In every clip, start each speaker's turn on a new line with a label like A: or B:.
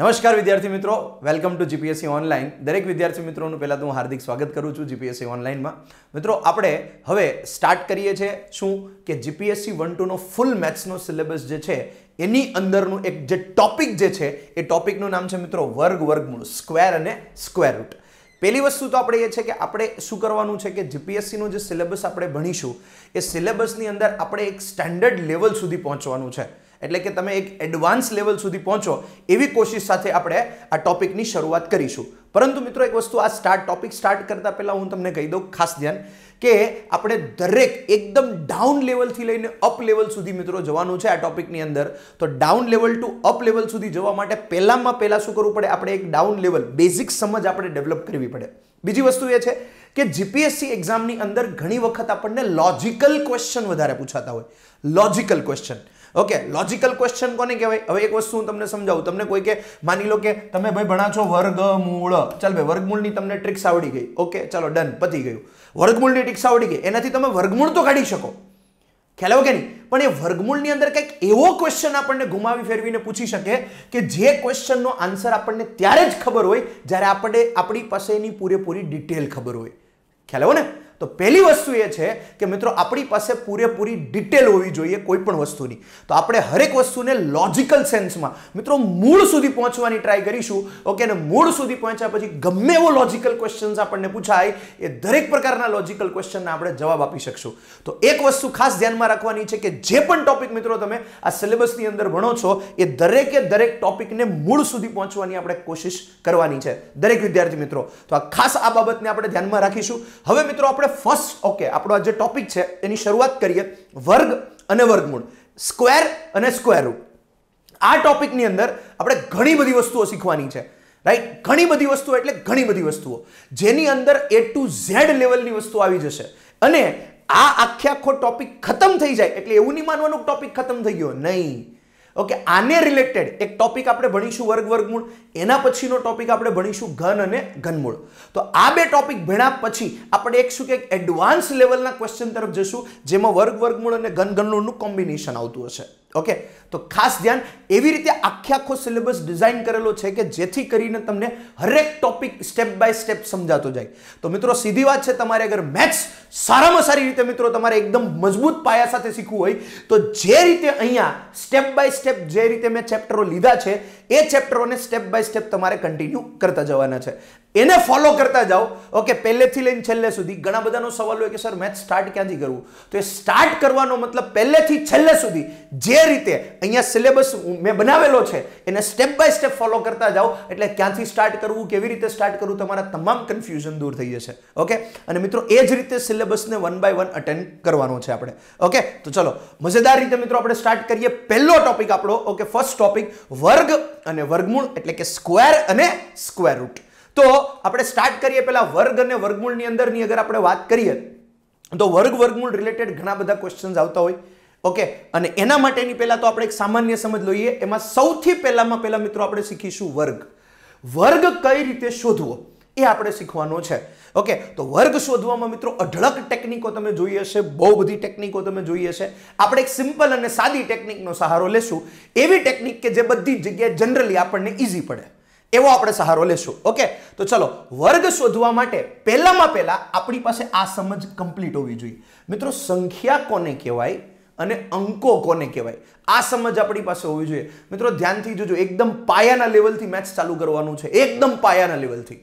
A: નમસ્કાર વિદ્યાર્થી મિત્રો વેલકમ ટુ જીપીએસસી ઓનલાઈન દરેક વિદ્યાર્થી મિત્રોનું પહેલાં તો હું હાર્દિક સ્વાગત કરું છું જીપીએસસી ઓનલાઈનમાં મિત્રો આપણે હવે સ્ટાર્ટ કરીએ છીએ શું કે જીપીએસસી વન ટુનો ફૂલ મેથ્સનો સિલેબસ જે છે એની અંદરનું એક જે ટોપિક જે છે એ ટોપિકનું નામ છે મિત્રો વર્ગ વર્ગમૂળ સ્ક્વેર અને સ્ક્વેર રૂટ પહેલી વસ્તુ તો આપણે એ છે કે આપણે શું કરવાનું છે કે જીપીએસસીનો જે સિલેબસ આપણે ભણીશું એ સિલેબસની અંદર આપણે એક સ્ટાન્ડર્ડ લેવલ સુધી પહોંચવાનું છે એટલે કે તમે એક એડવાન્સ લેવલ સુધી પહોંચો એવી કોશિશ સાથે આપણે આ ટોપિકની શરૂઆત કરીશું પરંતુ મિત્રો એક વસ્તુ આ સ્ટાર્ટ ટોપિક સ્ટાર્ટ કરતાં પહેલાં હું તમને કહી દઉં ખાસ ધ્યાન કે આપણે દરેક એકદમ ડાઉન લેવલથી લઈને અપ લેવલ સુધી મિત્રો જવાનું છે આ ટોપિકની અંદર તો down level to up level સુધી જવા માટે પહેલામાં પહેલાં શું કરવું પડે આપણે એક ડાઉન લેવલ બેઝિક સમજ આપણે ડેવલપ કરવી પડે બીજી વસ્તુ એ છે કે જીપીએસસી એક્ઝામની અંદર ઘણી વખત આપણને લોજિકલ ક્વેશ્ચન વધારે પૂછાતા હોય logical question okay logical question કોને કહેવાય હવે એક વસ્તુ હું તમને સમજાવું તમને કોઈ કે માની લો કે તમે ભાઈ ભણા છો વર્ગમૂળ ચાલ ભાઈ વર્ગમૂળની તમને ટ્રિક્સ આવડી ગઈ ઓકે ચાલો ડન પતી ગયું વર્ગમૂળની ટ્રિક્સ આવડી ગઈ એનાથી તમે વર્ગમૂળ તો કાઢી શકો ખ્યાલ આવ્યો કે નહીં પણ એ વર્ગમૂળની અંદર કંઈક એવો ક્વેશ્ચન આપણને ગુમાવી ફેરવીને પૂછી શકે કે જે ક્વેશ્ચનનો આન્સર આપણને ત્યારે જ ખબર હોય જ્યારે આપણે આપણી પાસે એની પૂરેપૂરી ડિટેલ ખબર હોય ખ્યાલ આવો ને તો પહેલી વસ્તુ એ છે કે મિત્રો આપણી પાસે પૂરેપૂરી ડિટેલ હોવી જોઈએ કોઈ પણ વસ્તુની તો આપણે હરેક વસ્તુને લોજિકલ સેન્સમાં મિત્રો મૂળ સુધી પહોંચવાની ટ્રાય કરીશું ઓકે અને મૂળ સુધી પહોંચ્યા પછી ગમે એવો લોજિકલ ક્વેશ્ચન્સ આપણને પૂછાય એ દરેક પ્રકારના લોજિકલ ક્વેશ્ચનના આપણે જવાબ આપી શકશું તો એક વસ્તુ ખાસ ધ્યાનમાં રાખવાની છે કે જે પણ ટોપિક મિત્રો તમે આ સિલેબસની અંદર ભણો છો એ દરેકે દરેક ટોપિકને મૂળ સુધી પહોંચવાની આપણે કોશિશ કરવાની છે દરેક વિદ્યાર્થી મિત્રો તો આ ખાસ આ બાબતને આપણે ધ્યાનમાં રાખીશું હવે મિત્રો આપણે આપણે ફર્સ્ટ ઓકે આપણો આ જે ટોપિક છે એની શરૂઆત કરીએ વર્ગ અને વર્ગમૂળ સ્ક્વેર અને સ્ક્વેર આ ટોપિકની અંદર આપણે ઘણી બધી વસ્તુઓ શીખવાની છે રાઈટ ઘણી બધી વસ્તુઓ એટલે ઘણી બધી વસ્તુઓ જેની અંદર એ ટુ ઝેડ લેવલની વસ્તુ આવી જશે અને આ આખે આખો ટોપિક ખતમ થઈ જાય એટલે એવું નહીં માનવાનું ટોપિક ખતમ થઈ ગયો નહીં ઓકે આને રિલેટેડ એક ટોપિક આપણે ભણીશું વર્ગ વર્ગમૂળ એના પછીનો ટોપિક આપણે ભણીશું ઘન અને ઘનમૂળ તો આ બે ટોપિક ભણ્યા પછી આપણે એક શું કે એડવાન્સ લેવલના ક્વેશ્ચન તરફ જશું જેમાં વર્ગ વર્ગમૂળ અને ઘન ઘનમૂળનું કોમ્બિનેશન આવતું હશે ઓકે તો ખાસ ધ્યાન એવી રીતે આખે આખો સિલેબસ ડિઝાઇન કરેલો છે કે જેથી કરીને તમને હરેક ટોપિક સ્ટેપ બાય સ્ટેપ સમજાતો જાય તો મિત્રો સીધી વાત છે તમારે અગર મેથ્સ સારામાં સારી રીતે મિત્રો તમારે એકદમ મજબૂત પાયા સાથે શીખવું હોય તો જે રીતે અહીંયા સ્ટેપ બાય સ્ટેપ જે રીતે મેં ચેપ્ટરો લીધા છે એ ચેપ્ટરોને સ્ટેપ બાય સ્ટેપ તમારે કન્ટિન્યુ કરતા જવાના છે એને ફોલો કરતા જાઓ ઓકે પહેલેથી લઈને છેલ્લે સુધી ઘણા બધાનો સવાલ હોય કે સર મેચ સ્ટાર્ટ ક્યાંથી કરવું તો એ સ્ટાર્ટ કરવાનો મતલબ પહેલેથી છેલ્લે સુધી જે રીતે અહીંયા સિલેબસ મેં બનાવેલો છે એને સ્ટેપ બાય સ્ટેપ ફોલો કરતા જાઓ એટલે ક્યાંથી સ્ટાર્ટ કરવું કેવી રીતે સ્ટાર્ટ કરવું તમારા તમામ કન્ફ્યુઝન દૂર થઈ જશે ઓકે અને મિત્રો એ જ રીતે સિલેબસને વન બાય વન અટેન્ડ કરવાનો છે આપણે ઓકે તો ચલો મજેદાર રીતે મિત્રો આપણે સ્ટાર્ટ કરીએ પહેલો ટોપિક આપણો ઓકે ફર્સ્ટ ટોપિક વર્ગ અને વર્ગમૂળ એટલે કે સ્ક્વેર અને સ્ક્વેર રૂટ તો આપણે સ્ટાર્ટ કરીએ પહેલાં વર્ગ અને વર્ગમૂળની અંદરની અગર આપણે વાત કરીએ તો વર્ગ વર્ગમૂળ રિલેટેડ ઘણા બધા ક્વેશ્ચન્સ આવતા હોય ઓકે અને એના માટેની પહેલાં તો આપણે એક સામાન્ય સમજ લઈએ એમાં સૌથી પહેલામાં પહેલાં મિત્રો આપણે શીખીશું વર્ગ વર્ગ કઈ રીતે શોધવો એ આપણે શીખવાનો છે ઓકે તો વર્ગ શોધવામાં મિત્રો અઢળક ટેકનિકો તમે જોઈએ છે બહુ બધી ટેકનિકો તમે જોઈએ છે આપણે એક સિમ્પલ અને સાદી ટેકનિકનો સહારો લેશું એવી ટેકનિક કે જે બધી જગ્યાએ જનરલી આપણને ઇઝી પડે એવો આપણે સહારો લેશું ઓકે તો ચલો વર્ગ શોધવા માટે પહેલામાં પહેલાં આપણી પાસે આ સમજ કમ્પ્લીટ હોવી જોઈએ મિત્રો સંખ્યા કોને કહેવાય અને અંકો કોને કહેવાય આ સમજ આપણી પાસે હોવી જોઈએ મિત્રો ધ્યાનથી જોજો એકદમ પાયાના લેવલથી મેચ ચાલુ કરવાનું છે એકદમ પાયાના લેવલથી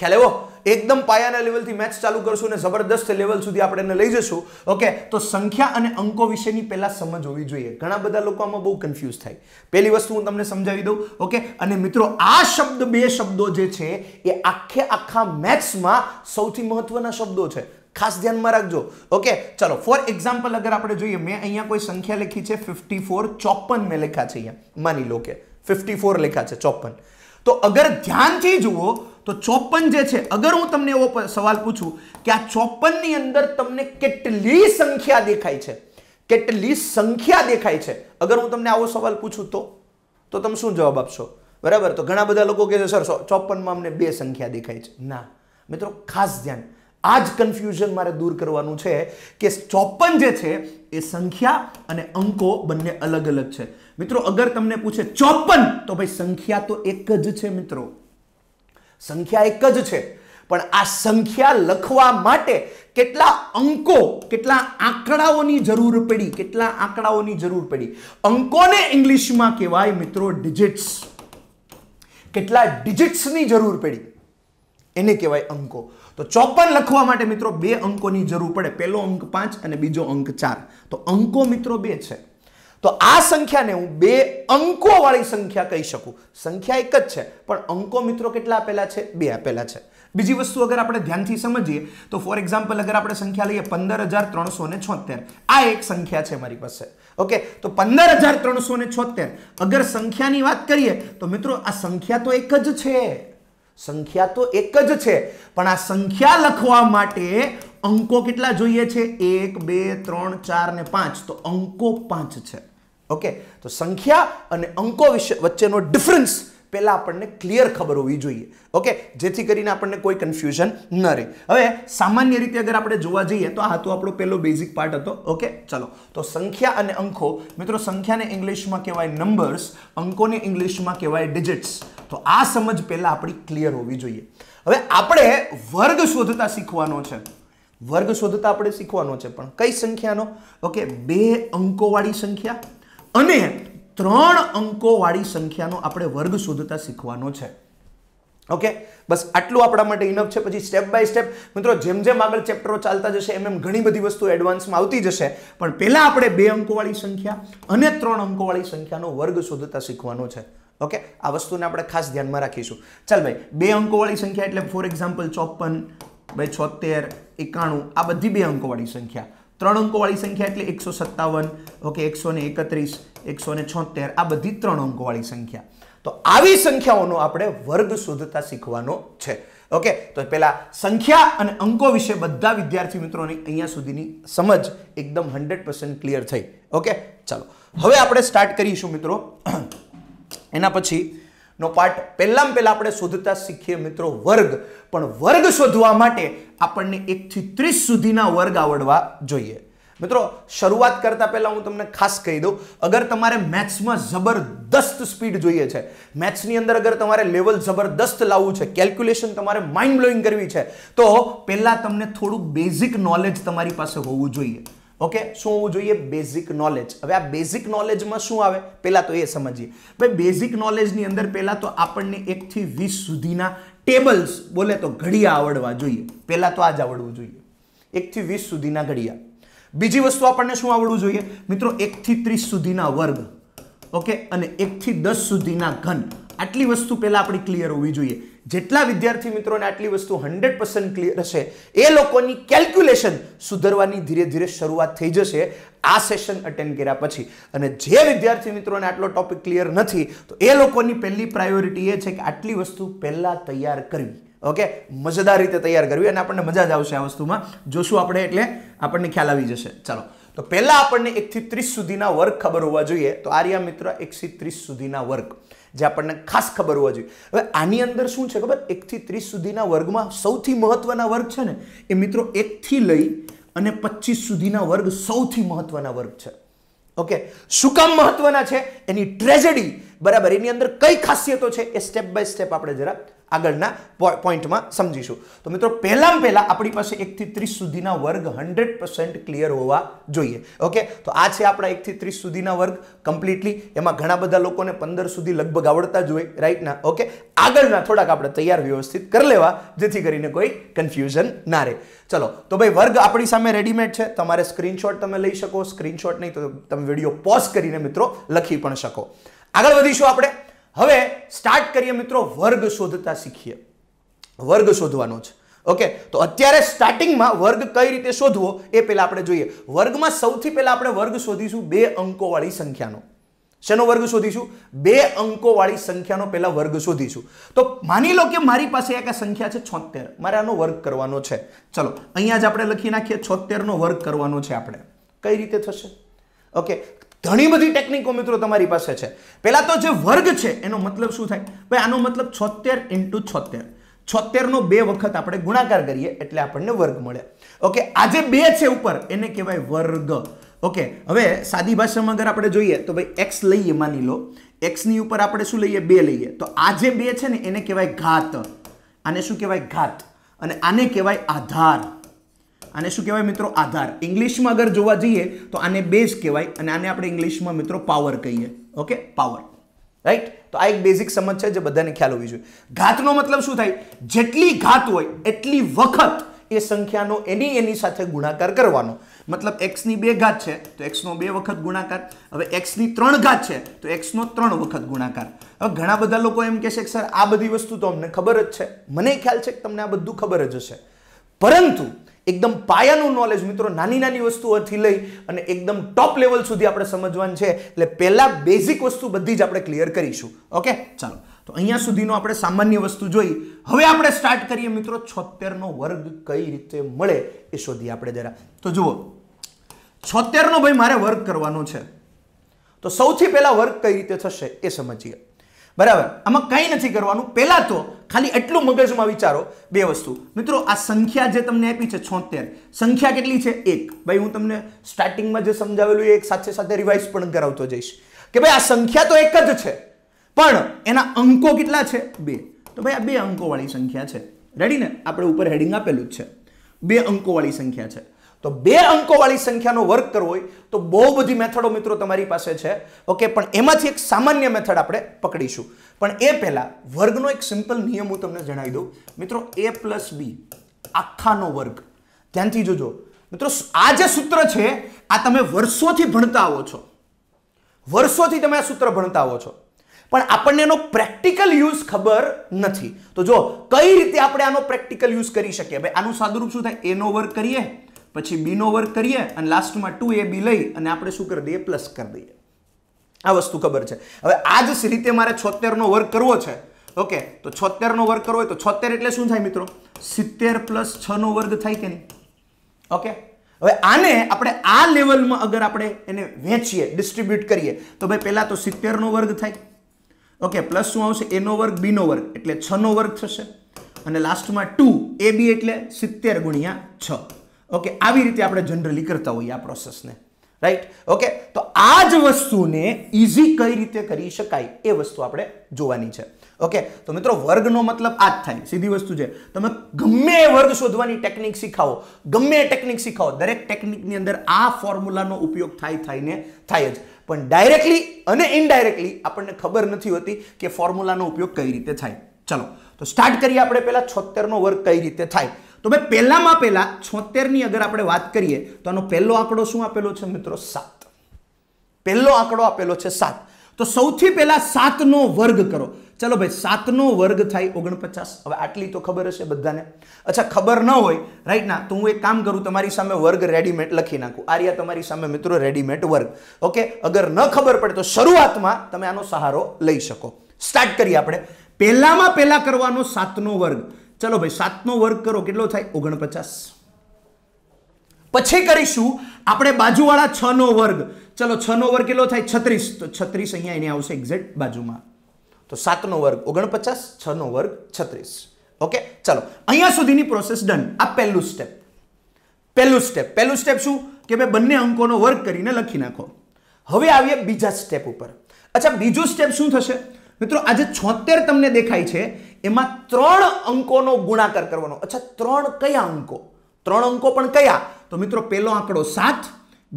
A: ખ્યાલ એવો એકદમ પાયાના લેવલથી મેચ ચાલુ કરશું અને જબરદસ્ત લેવલ સુધી આપણે એને લઈ જશું ઓકે તો સંખ્યા અને અંકો વિશેની પહેલાં સમજ હોવી જોઈએ ઘણા બધા લોકો આમાં બહુ કન્ફ્યુઝ થાય પહેલી વસ્તુ હું તમને સમજાવી દઉં ઓકે અને મિત્રો આ શબ્દ બે શબ્દો જે છે એ આખે આખા મેથ્સમાં સૌથી મહત્વના શબ્દો છે ખાસ ધ્યાનમાં રાખજો ઓકે ચલો ફોર એક્ઝામ્પલ અગર આપણે જોઈએ મેં અહીંયા કોઈ સંખ્યા લખી છે ફિફ્ટી ફોર ચોપન મેં લખ્યા છે અહીંયા માની લો કે ફિફ્ટી ફોર લખ્યા છે ચોપન તો અગર ધ્યાનથી જુઓ તો ચોપન જે છે અગર હું તમને એવો સવાલ પૂછું કે આ ચોપનની અંદર તમને કેટલી સંખ્યા દેખાય છે કેટલી સંખ્યા દેખાય છે અગર હું તમને આવો સવાલ પૂછું તો તો તમે શું જવાબ આપશો બરાબર તો ઘણા બધા લોકો કહે છે સર ચોપનમાં અમને બે સંખ્યા દેખાય છે ના મિત્રો ખાસ ધ્યાન આ જ કન્ફ્યુઝન મારે દૂર કરવાનું છે કે ચોપન જે છે એ સંખ્યા અને અંકો બંને અલગ અલગ છે મિત્રો અગર તમને પૂછે ચોપન તો ભાઈ સંખ્યા તો એક જ છે મિત્રો સંખ્યા એક જ છે પણ આ સંખ્યા લખવા માટે કેટલા અંકો કેટલા આંકડાઓની જરૂર પડી કેટલા આંકડાઓની જરૂર પડી અંકોને ઇંગ્લિશમાં કહેવાય મિત્રો ડિજિટ્સ કેટલા ડિજિટ્સની જરૂર પડી એને કહેવાય અંકો તો ચોપન લખવા માટે મિત્રો બે અંકોની જરૂર પડે પહેલો અંક પાંચ અને બીજો અંક ચાર તો અંકો મિત્રો બે છે તો આ સંખ્યાને હું બે અંકોવાળી સંખ્યા કહી શકું સંખ્યા એક જ છે પણ અંકો મિત્રો કેટલા આપેલા છે બે આપેલા છે બીજી વસ્તુ અગર આપણે ધ્યાનથી સમજીએ તો ફોર એક્ઝામ્પલ અગર આપણે સંખ્યા લઈએ પંદર હજાર ત્રણસો ને છોતેર આ એક સંખ્યા છે મારી પાસે ઓકે તો પંદર હજાર ત્રણસો ને છોતેર અગર સંખ્યાની વાત કરીએ તો મિત્રો આ સંખ્યા તો એક જ છે સંખ્યા તો એક જ છે પણ આ સંખ્યા લખવા માટે અંકો કેટલા જોઈએ છે એક બે ત્રણ ચાર ને પાંચ તો અંકો પાંચ છે ઓકે તો સંખ્યા અને અંકો વિશે વચ્ચેનો ડિફરન્સ પહેલાં આપણને ક્લિયર ખબર હોવી જોઈએ ઓકે જેથી કરીને આપણને કોઈ કન્ફ્યુઝન ન રહે હવે સામાન્ય રીતે અગર આપણે જોવા જઈએ તો આ હતો આપણો પહેલો બેઝિક પાર્ટ હતો ઓકે ચલો તો સંખ્યા અને અંકો મિત્રો સંખ્યાને ઇંગ્લિશમાં કહેવાય નંબર્સ અંકોને ઇંગ્લિશમાં કહેવાય ડિજિટ્સ તો આ સમજ પહેલાં આપણી ક્લિયર હોવી જોઈએ હવે આપણે વર્ગ શોધતા શીખવાનો છે વર્ગ શોધતા આપણે શીખવાનો છે પણ કઈ સંખ્યાનો ઓકે બે અંકોવાળી સંખ્યા અને ત્રણ અંકોવાળી સંખ્યાનો આપણે વર્ગ શોધતા શીખવાનો છે ઓકે બસ આટલું આપણા માટે ઇનફ છે પછી સ્ટેપ બાય સ્ટેપ મિત્રો જેમ જેમ આગળ ચેપ્ટરો ચાલતા જશે એમ એમ ઘણી બધી વસ્તુ એડવાન્સમાં આવતી જશે પણ પહેલાં આપણે બે અંકોવાળી સંખ્યા અને ત્રણ અંકોવાળી સંખ્યાનો વર્ગ શોધતા શીખવાનો છે ઓકે આ વસ્તુને આપણે ખાસ ધ્યાનમાં રાખીશું ચાલ ભાઈ બે અંકોવાળી સંખ્યા એટલે ફોર એક્ઝામ્પલ ચોપન ભાઈ છોતેર એકાણું આ બધી બે અંકોવાળી સંખ્યા ત્રણ અંકોવાળી સંખ્યા એટલે એકસો સત્તાવન ઓકે એકસો ને એકત્રીસ એકસો ને છોતેર આ બધી ત્રણ અંકોવાળી સંખ્યા તો આવી સંખ્યાઓનો આપણે વર્ગ શોધતા શીખવાનો છે ઓકે તો પહેલાં સંખ્યા અને અંકો વિશે બધા વિદ્યાર્થી મિત્રોની અહીંયા સુધીની સમજ એકદમ હંડ્રેડ પર્સન્ટ ક્લિયર થઈ ઓકે ચાલો હવે આપણે સ્ટાર્ટ કરીશું મિત્રો એના પછી નો પાર્ટ પહેલાં પહેલાં આપણે શોધતા શીખીએ મિત્રો વર્ગ પણ વર્ગ શોધવા માટે આપણને એકથી ત્રીસ સુધીના વર્ગ આવડવા જોઈએ મિત્રો શરૂઆત કરતાં પહેલાં હું તમને ખાસ કહી દઉં અગર તમારે મેથ્સમાં જબરદસ્ત સ્પીડ જોઈએ છે મેથ્સની અંદર અગર તમારે લેવલ જબરદસ્ત લાવવું છે કેલ્ક્યુલેશન તમારે માઇન્ડ બ્લોઈંગ કરવી છે તો પહેલાં તમને થોડું બેઝિક નોલેજ તમારી પાસે હોવું જોઈએ ઓકે શું હોવું જોઈએ બેઝિક નોલેજ હવે આ બેઝિક નોલેજમાં શું આવે પહેલાં તો એ સમજીએ ભાઈ બેઝિક નોલેજની અંદર પહેલાં તો આપણને એકથી વીસ સુધીના ટેબલ્સ બોલે તો ઘડિયા આવડવા જોઈએ પહેલાં તો આ જ આવડવું જોઈએ એકથી વીસ સુધીના ઘડિયા બીજી વસ્તુ આપણને શું આવડવું જોઈએ મિત્રો એકથી ત્રીસ સુધીના વર્ગ ઓકે અને એકથી દસ સુધીના ઘન આટલી વસ્તુ પહેલાં આપણી ક્લિયર હોવી જોઈએ જેટલા વિદ્યાર્થી મિત્રોને આટલી વસ્તુ હંડ્રેડ પર્સન્ટ ક્લિયર હશે એ લોકોની કેલ્ક્યુલેશન સુધરવાની ધીરે ધીરે શરૂઆત થઈ જશે આ સેશન અટેન્ડ કર્યા પછી અને જે વિદ્યાર્થી મિત્રોને આટલો ટોપિક ક્લિયર નથી તો એ લોકોની પહેલી પ્રાયોરિટી એ છે કે આટલી વસ્તુ પહેલાં તૈયાર કરવી ઓકે મજેદાર રીતે તૈયાર કરવી અને આપણને મજા જ આવશે આ વસ્તુમાં જોશું આપણે એટલે આપણને ખ્યાલ આવી જશે ચાલો તો પહેલાં આપણને એકથી ત્રીસ સુધીના વર્ગ ખબર હોવા જોઈએ તો આર્યા મિત્ર એકથી ત્રીસ સુધીના વર્ગ જે આપણને ખાસ ખબર હોવા જોઈએ હવે આની અંદર શું છે ખબર એકથી ત્રીસ સુધીના વર્ગમાં સૌથી મહત્વના વર્ગ છે ને એ મિત્રો એકથી લઈ અને પચીસ સુધીના વર્ગ સૌથી મહત્વના વર્ગ છે ઓકે શું કામ મહત્વના છે એની ટ્રેજેડી બરાબર એની અંદર કઈ ખાસિયતો છે એ સ્ટેપ બાય સ્ટેપ આપણે જરા આગળના પોઈન્ટમાં સમજીશું તો મિત્રો પહેલાં પહેલાં આપણી પાસે એકથી ત્રીસ સુધીના વર્ગ હંડ્રેડ પર્સન્ટ ક્લિયર હોવા જોઈએ ઓકે તો આ છે આપણા એકથી ત્રીસ સુધીના વર્ગ કમ્પ્લીટલી એમાં ઘણા બધા લોકોને પંદર સુધી લગભગ આવડતા જ હોય રાઈટના ઓકે આગળના થોડાક આપણે તૈયાર વ્યવસ્થિત કરી લેવા જેથી કરીને કોઈ કન્ફ્યુઝન ના રહે ચલો તો ભાઈ વર્ગ આપણી સામે રેડીમેડ છે તમારે સ્ક્રીનશોટ તમે લઈ શકો સ્ક્રીનશોટ નહીં તો તમે વિડીયો પોઝ કરીને મિત્રો લખી પણ શકો આગળ વધીશું આપણે હવે સ્ટાર્ટ કરીએ મિત્રો વર્ગ શોધતા શીખીએ વર્ગ શોધવાનો છે ઓકે તો અત્યારે સ્ટાર્ટિંગમાં વર્ગ કઈ રીતે શોધવો એ પહેલાં આપણે જોઈએ વર્ગમાં સૌથી પહેલાં આપણે વર્ગ શોધીશું બે અંકોવાળી સંખ્યાનો શેનો વર્ગ શોધીશું બે અંકોવાળી સંખ્યાનો પહેલાં વર્ગ શોધીશું તો માની લો કે મારી પાસે એક સંખ્યા છે છોતેર મારે આનો વર્ગ કરવાનો છે ચલો અહીંયા જ આપણે લખી નાખીએ છોતેરનો વર્ગ કરવાનો છે આપણે કઈ રીતે થશે ઓકે ઘણી બધી ટેકનિકો મિત્રો તમારી પાસે છે પહેલાં તો જે વર્ગ છે એનો મતલબ શું થાય ભાઈ આનો મતલબ છોતેર ઇન્ટુ છોતેર છોતેરનો બે વખત આપણે ગુણાકાર કરીએ એટલે આપણને વર્ગ મળે ઓકે આજે બે છે ઉપર એને કહેવાય વર્ગ ઓકે હવે સાદી ભાષામાં અગર આપણે જોઈએ તો ભાઈ એક્સ લઈએ માની લો એક્સની ઉપર આપણે શું લઈએ બે લઈએ તો આ જે બે છે ને એને કહેવાય ઘાત આને શું કહેવાય ઘાત અને આને કહેવાય આધાર આને શું કહેવાય મિત્રો આધાર ઇંગ્લિશમાં અગર જોવા જઈએ તો આને બેઝ કહેવાય અને આને આપણે ઇંગ્લિશમાં મિત્રો પાવર કહીએ ઓકે પાવર રાઈટ તો આ એક બેઝિક સમજ છે જે બધાને ખ્યાલ હોવી જોઈએ ઘાતનો મતલબ શું થાય જેટલી ઘાત હોય એટલી વખત એ સંખ્યાનો એની એની સાથે ગુણાકાર કરવાનો મતલબ એક્સની બે ઘાત છે તો એક્સનો બે વખત ગુણાકાર હવે એક્સની ત્રણ ઘાત છે તો એક્સનો ત્રણ વખત ગુણાકાર હવે ઘણા બધા લોકો એમ કહેશે કે સર આ બધી વસ્તુ તો અમને ખબર જ છે મને ખ્યાલ છે કે તમને આ બધું ખબર જ હશે પરંતુ એકદમ પાયાનું નોલેજ મિત્રો નાની નાની વસ્તુઓથી લઈ અને એકદમ ટોપ લેવલ સુધી આપણે સમજવાનું છે એટલે પહેલાં બેઝિક વસ્તુ બધી જ આપણે ક્લિયર કરીશું ઓકે ચાલો તો અહીંયા સુધીનો આપણે સામાન્ય વસ્તુ જોઈ હવે આપણે સ્ટાર્ટ કરીએ મિત્રો છોતેરનો વર્ગ કઈ રીતે મળે એ શોધીએ આપણે જરા તો જુઓ છોતેરનો ભાઈ મારે વર્ગ કરવાનો છે તો સૌથી પહેલાં વર્ગ કઈ રીતે થશે એ સમજીએ બરાબર આમાં કંઈ નથી કરવાનું પહેલાં તો ખાલી એટલું મગજમાં વિચારો બે વસ્તુ મિત્રો આ સંખ્યા જે તમને આપી છે છોતેર સંખ્યા કેટલી છે એક ભાઈ હું તમને સ્ટાર્ટિંગમાં જે સમજાવેલું એક સાથે સાથે રિવાઇઝ પણ કરાવતો જઈશ કે ભાઈ આ સંખ્યા તો એક જ છે પણ એના અંકો કેટલા છે બે તો ભાઈ આ બે અંકોવાળી સંખ્યા છે રેડી ને આપણે ઉપર હેડિંગ આપેલું જ છે બે અંકોવાળી સંખ્યા છે તો બે અંકોવાળી સંખ્યાનો વર્ક કરવો હોય તો બહુ બધી મેથડો મિત્રો તમારી પાસે છે ઓકે પણ એમાંથી એક સામાન્ય મેથડ આપણે પકડીશું પણ એ પહેલાં વર્ગનો એક સિમ્પલ નિયમ હું તમને જણાવી દઉં મિત્રો એ પ્લસ બી આખાનો વર્ગ ધ્યાનથી જોજો મિત્રો આ જે સૂત્ર છે આ તમે વર્ષોથી ભણતા આવો છો વર્ષોથી તમે આ સૂત્ર ભણતા આવો છો પણ આપણને એનો પ્રેક્ટિકલ યુઝ ખબર નથી તો જો કઈ રીતે આપણે આનો પ્રેક્ટિકલ યુઝ કરી શકીએ ભાઈ આનું સાદુરૂપ શું થાય એનો વર્ગ કરીએ પછી બીનો વર્ક કરીએ અને લાસ્ટમાં ટુ એ બી લઈ અને આપણે શું કરી દઈએ પ્લસ કરી દઈએ આ વસ્તુ ખબર છે હવે આ જ રીતે મારે છોતેરનો વર્ક કરવો છે ઓકે તો છોતેરનો વર્ગ કરવો હોય તો છોતેર એટલે શું થાય મિત્રો સિત્તેર પ્લસ છનો વર્ગ થાય કે નહીં ઓકે હવે આને આપણે આ લેવલમાં અગર આપણે એને વેચીએ ડિસ્ટ્રીબ્યુટ કરીએ તો ભાઈ પહેલાં તો સિત્તેરનો વર્ગ થાય ઓકે પ્લસ શું આવશે એનો વર્ગ બીનો વર્ગ એટલે છનો વર્ગ થશે અને લાસ્ટમાં ટુ એ બી એટલે સિત્તેર ગુણ્યા છ ઓકે આવી રીતે આપણે જનરલી કરતા હોઈએ આ પ્રોસેસને રાઈટ ઓકે તો આ જ વસ્તુને ઇઝી કઈ રીતે કરી શકાય એ વસ્તુ આપણે જોવાની છે ઓકે તો મિત્રો વર્ગનો મતલબ આ જ થાય સીધી વસ્તુ છે તમે ગમે વર્ગ શોધવાની ટેકનિક શીખાવો ગમે ટેકનિક શીખાવો દરેક ટેકનિકની અંદર આ ફોર્મ્યુલાનો ઉપયોગ થાય થઈને થાય જ પણ ડાયરેક્ટલી અને ઇનડાયરેક્ટલી આપણને ખબર નથી હોતી કે ફોર્મ્યુલાનો ઉપયોગ કઈ રીતે થાય ચલો તો સ્ટાર્ટ કરીએ આપણે પહેલાં છોતેરનો વર્ગ કઈ રીતે થાય તો ભાઈ પહેલામાં પહેલાં છોતેરની અગર આપણે વાત કરીએ તો આનો પહેલો આંકડો શું આપેલો છે મિત્રો સાત પહેલો આંકડો આપેલો છે સાત તો સૌથી પહેલાં સાતનો વર્ગ કરો ચલો ભાઈ સાતનો વર્ગ થાય ઓગણપચાસ હવે આટલી તો ખબર હશે બધાને અચ્છા ખબર ન હોય રાઈટ ના તો હું એક કામ કરું તમારી સામે વર્ગ રેડીમેડ લખી નાખું આર્યા તમારી સામે મિત્રો રેડીમેડ વર્ગ ઓકે અગર ન ખબર પડે તો શરૂઆતમાં તમે આનો સહારો લઈ શકો સ્ટાર્ટ કરીએ આપણે પહેલામાં પહેલાં કરવાનો સાતનો વર્ગ ચલો ભાઈ સાતનો વર્ગ કરો કેટલો થાય ઓગણપચાસ પછી કરીશું આપણે બાજુવાળા છ નો વર્ગ ચલો છ નો વર્ગ કેટલો થાય છત્રીસ તો છત્રીસ અહીંયા એને આવશે એક્ઝેક્ટ બાજુમાં તો સાતનો વર્ગ ઓગણપચાસ છનો વર્ગ છત્રીસ ઓકે ચલો અહીંયા સુધીની પ્રોસેસ ડન આ પહેલું સ્ટેપ પહેલું સ્ટેપ પહેલું સ્ટેપ શું કે ભાઈ બંને અંકોનો વર્ગ કરીને લખી નાખો હવે આવીએ બીજા સ્ટેપ ઉપર અચ્છા બીજું સ્ટેપ શું થશે મિત્રો આજે છોતેર તમને દેખાય છે એમાં ત્રણ અંકોનો ગુણાકાર કરવાનો અચ્છા ત્રણ કયા અંકો ત્રણ અંકો પણ કયા તો મિત્રો પહેલો આંકડો સાત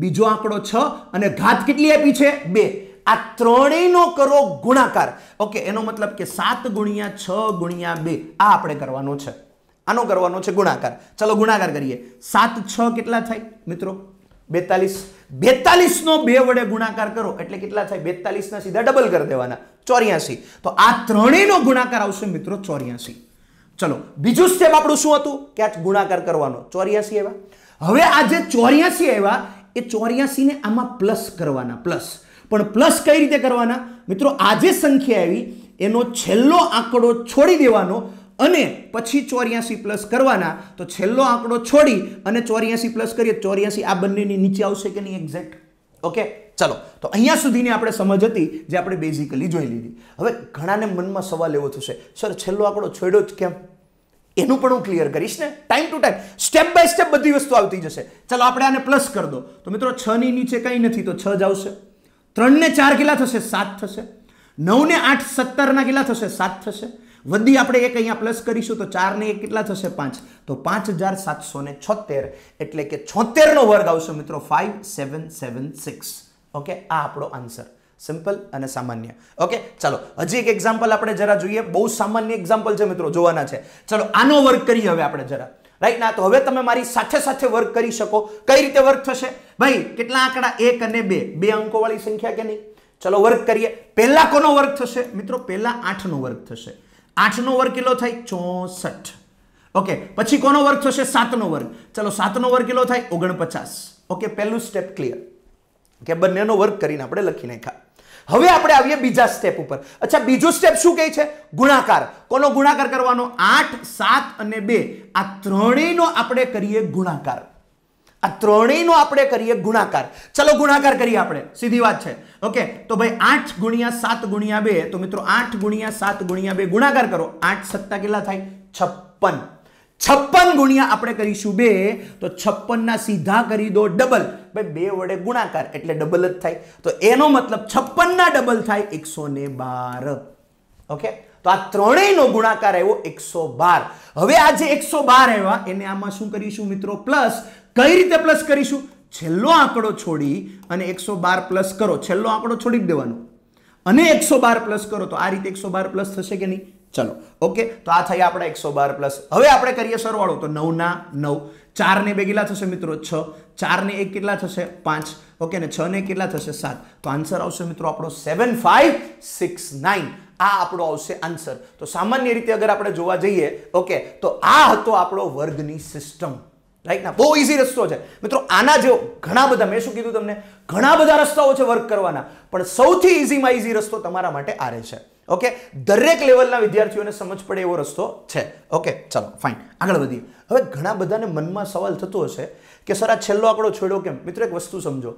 A: બીજો આંકડો છ અને ઘાત કેટલી આપી છે બે આ ત્રણેયનો કરો ગુણાકાર ઓકે એનો મતલબ કે સાત ગુણ્યા છ ગુણ્યા બે આ આપણે કરવાનો છે આનો કરવાનો છે ગુણાકાર ચલો ગુણાકાર કરીએ સાત છ કેટલા થાય મિત્રો બેતાલીસ બેતાલીસનો બે વડે ગુણાકાર કરો એટલે કેટલા થાય બેતાલીસના સીધા ડબલ કરી દેવાના ચોર્યાસી તો આ ત્રણેયનો ગુણાકાર આવશે મિત્રો ચોર્યાસી ચલો બીજું સ્ટેપ આપણું શું હતું કે આ ગુણાકાર કરવાનો ચોર્યાસી આવ્યા હવે આ જે ચોર્યાસી આવ્યા એ ચોર્યાસીને આમાં પ્લસ કરવાના પ્લસ પણ પ્લસ કઈ રીતે કરવાના મિત્રો આ જે સંખ્યા આવી એનો છેલ્લો આંકડો છોડી દેવાનો અને પછી ચોર્યાસી પ્લસ કરવાના તો છેલ્લો આંકડો છોડી અને ચોર્યાસી પ્લસ કરીએ ચોર્યાસી આ બંનેની નીચે આવશે કે નહીં એક્ઝેક્ટ ઓકે ચલો તો અહીંયા સુધીની આપણે સમજ હતી જે આપણે બેઝિકલી જોઈ લીધી હવે ઘણાને મનમાં સવાલ એવો થશે સર છેલ્લો આંકડો છોડ્યો જ કેમ એનું પણ હું ક્લિયર કરીશ ને time to time step by step બધી વસ્તુ આવતી જશે ચાલો આપણે આને પ્લસ કરી દો તો મિત્રો છ ની નીચે કંઈ નથી તો છ જ આવશે ત્રણને ચાર કેટલા થશે સાત થશે નવને આઠ સત્તરના કેટલા થશે સાત થશે વધી આપણે એક અહીંયા પ્લસ કરીશું તો ચારને એક કેટલા થશે પાંચ તો પાંચ હજાર સાતસો ને છોતેર એટલે કે છોતેરનો વર્ગ આવશે મિત્રો five seven seven six okay આ આપણો આન્સર સિમ્પલ અને સામાન્ય ઓકે ચાલો હજી એક એક્ઝામ્પલ આપણે જરા જોઈએ બહુ સામાન્ય એક્ઝામ્પલ છે મિત્રો જોવાના છે ચલો આનો વર્ગ કરીએ હવે આપણે જરા રાઈટ ના તો હવે તમે મારી સાથે સાથે વર્ક કરી શકો કઈ રીતે વર્ક થશે ભાઈ કેટલા આંકડા એક અને બે બે અંકોવાળી સંખ્યા કે નહીં ચલો વર્ક કરીએ પહેલા કોનો વર્ક થશે મિત્રો પહેલા આઠનો વર્ક થશે આઠનો વર્ગ કેટલો થાય ચોસઠ ઓકે પછી કોનો વર્ગ થશે સાતનો વર્ગ ચલો સાતનો વર્ગ કેટલો થાય ઓગણપચાસ ઓકે પહેલું સ્ટેપ ક્લિયર કે બંનેનો વર્ગ કરીને આપણે લખી નાખ્યા હવે આપણે આવીએ બીજા સ્ટેપ ઉપર અચ્છા બીજો સ્ટેપ શું કહે છે ગુણાકાર કોનો ગુણાકાર કરવાનો આઠ સાત અને બે આ ત્રણેયનો આપણે કરીએ ગુણાકાર આ ત્રણેયનો આપણે કરીએ ગુણાકાર ચલો ગુણાકાર કરીએ આપણે સીધી વાત છે ઓકે તો ભાઈ આઠ ગુણ્યા સાત ગુણ્યા બે તો મિત્રો આઠ ગુણ્યા સાત ગુણ્યા બે ગુણાકાર કરો આઠ સત્તા કેટલા થાય છપ્પન છપ્પન ગુણ્યા આપણે કરીશું બે તો છપ્પન ના સીધા કરી દો ડબલ ભાઈ બે વડે ગુણાકાર એટલે ડબલ જ થાય તો એનો મતલબ છપ્પન ના ડબલ થાય એકસો ને બાર ઓકે તો આ ત્રણેયનો ગુણાકાર આવ્યો એકસો બાર હવે આ જે એકસો બાર આવ્યા એને આમાં શું કરીશું મિત્રો પ્લસ કઈ રીતે પ્લસ કરીશું છેલ્લો આંકડો છોડી અને એકસો બાર પ્લસ કરો છેલ્લો આંકડો છોડી દેવાનો અને એકસો બાર પ્લસ કરો તો આ રીતે એકસો બાર પ્લસ થશે કે નહીં ચલો ઓકે તો આ થઈ આપણે એકસો બાર પ્લસ હવે આપણે કરીએ સરવાળો તો નવના નવ ચારને બે કેટલા થશે મિત્રો છ ચારને એક કેટલા થશે પાંચ ઓકે ને છ ને કેટલા થશે સાત તો આન્સર આવશે મિત્રો આપણો સેવન ફાઈવ સિક્સ નાઇન આ આપણો આવશે આન્સર તો સામાન્ય રીતે અગર આપણે જોવા જઈએ ઓકે તો આ હતો આપણો વર્ગની સિસ્ટમ રાઈટ ના બહુ ઇઝી રસ્તો છે મિત્રો આના જેવો ઘણા બધા મેં શું કીધું તમને ઘણા બધા રસ્તાઓ છે વર્ક કરવાના પણ સૌથી ઇઝીમાં ઇઝી રસ્તો તમારા માટે આરે છે ઓકે દરેક લેવલના વિદ્યાર્થીઓને સમજ પડે એવો રસ્તો છે ઓકે ચલો ફાઇન આગળ વધીએ હવે ઘણા બધાને મનમાં સવાલ થતો હશે કે સર આ છેલ્લો આંકડો છોડ્યો કેમ મિત્રો એક વસ્તુ સમજો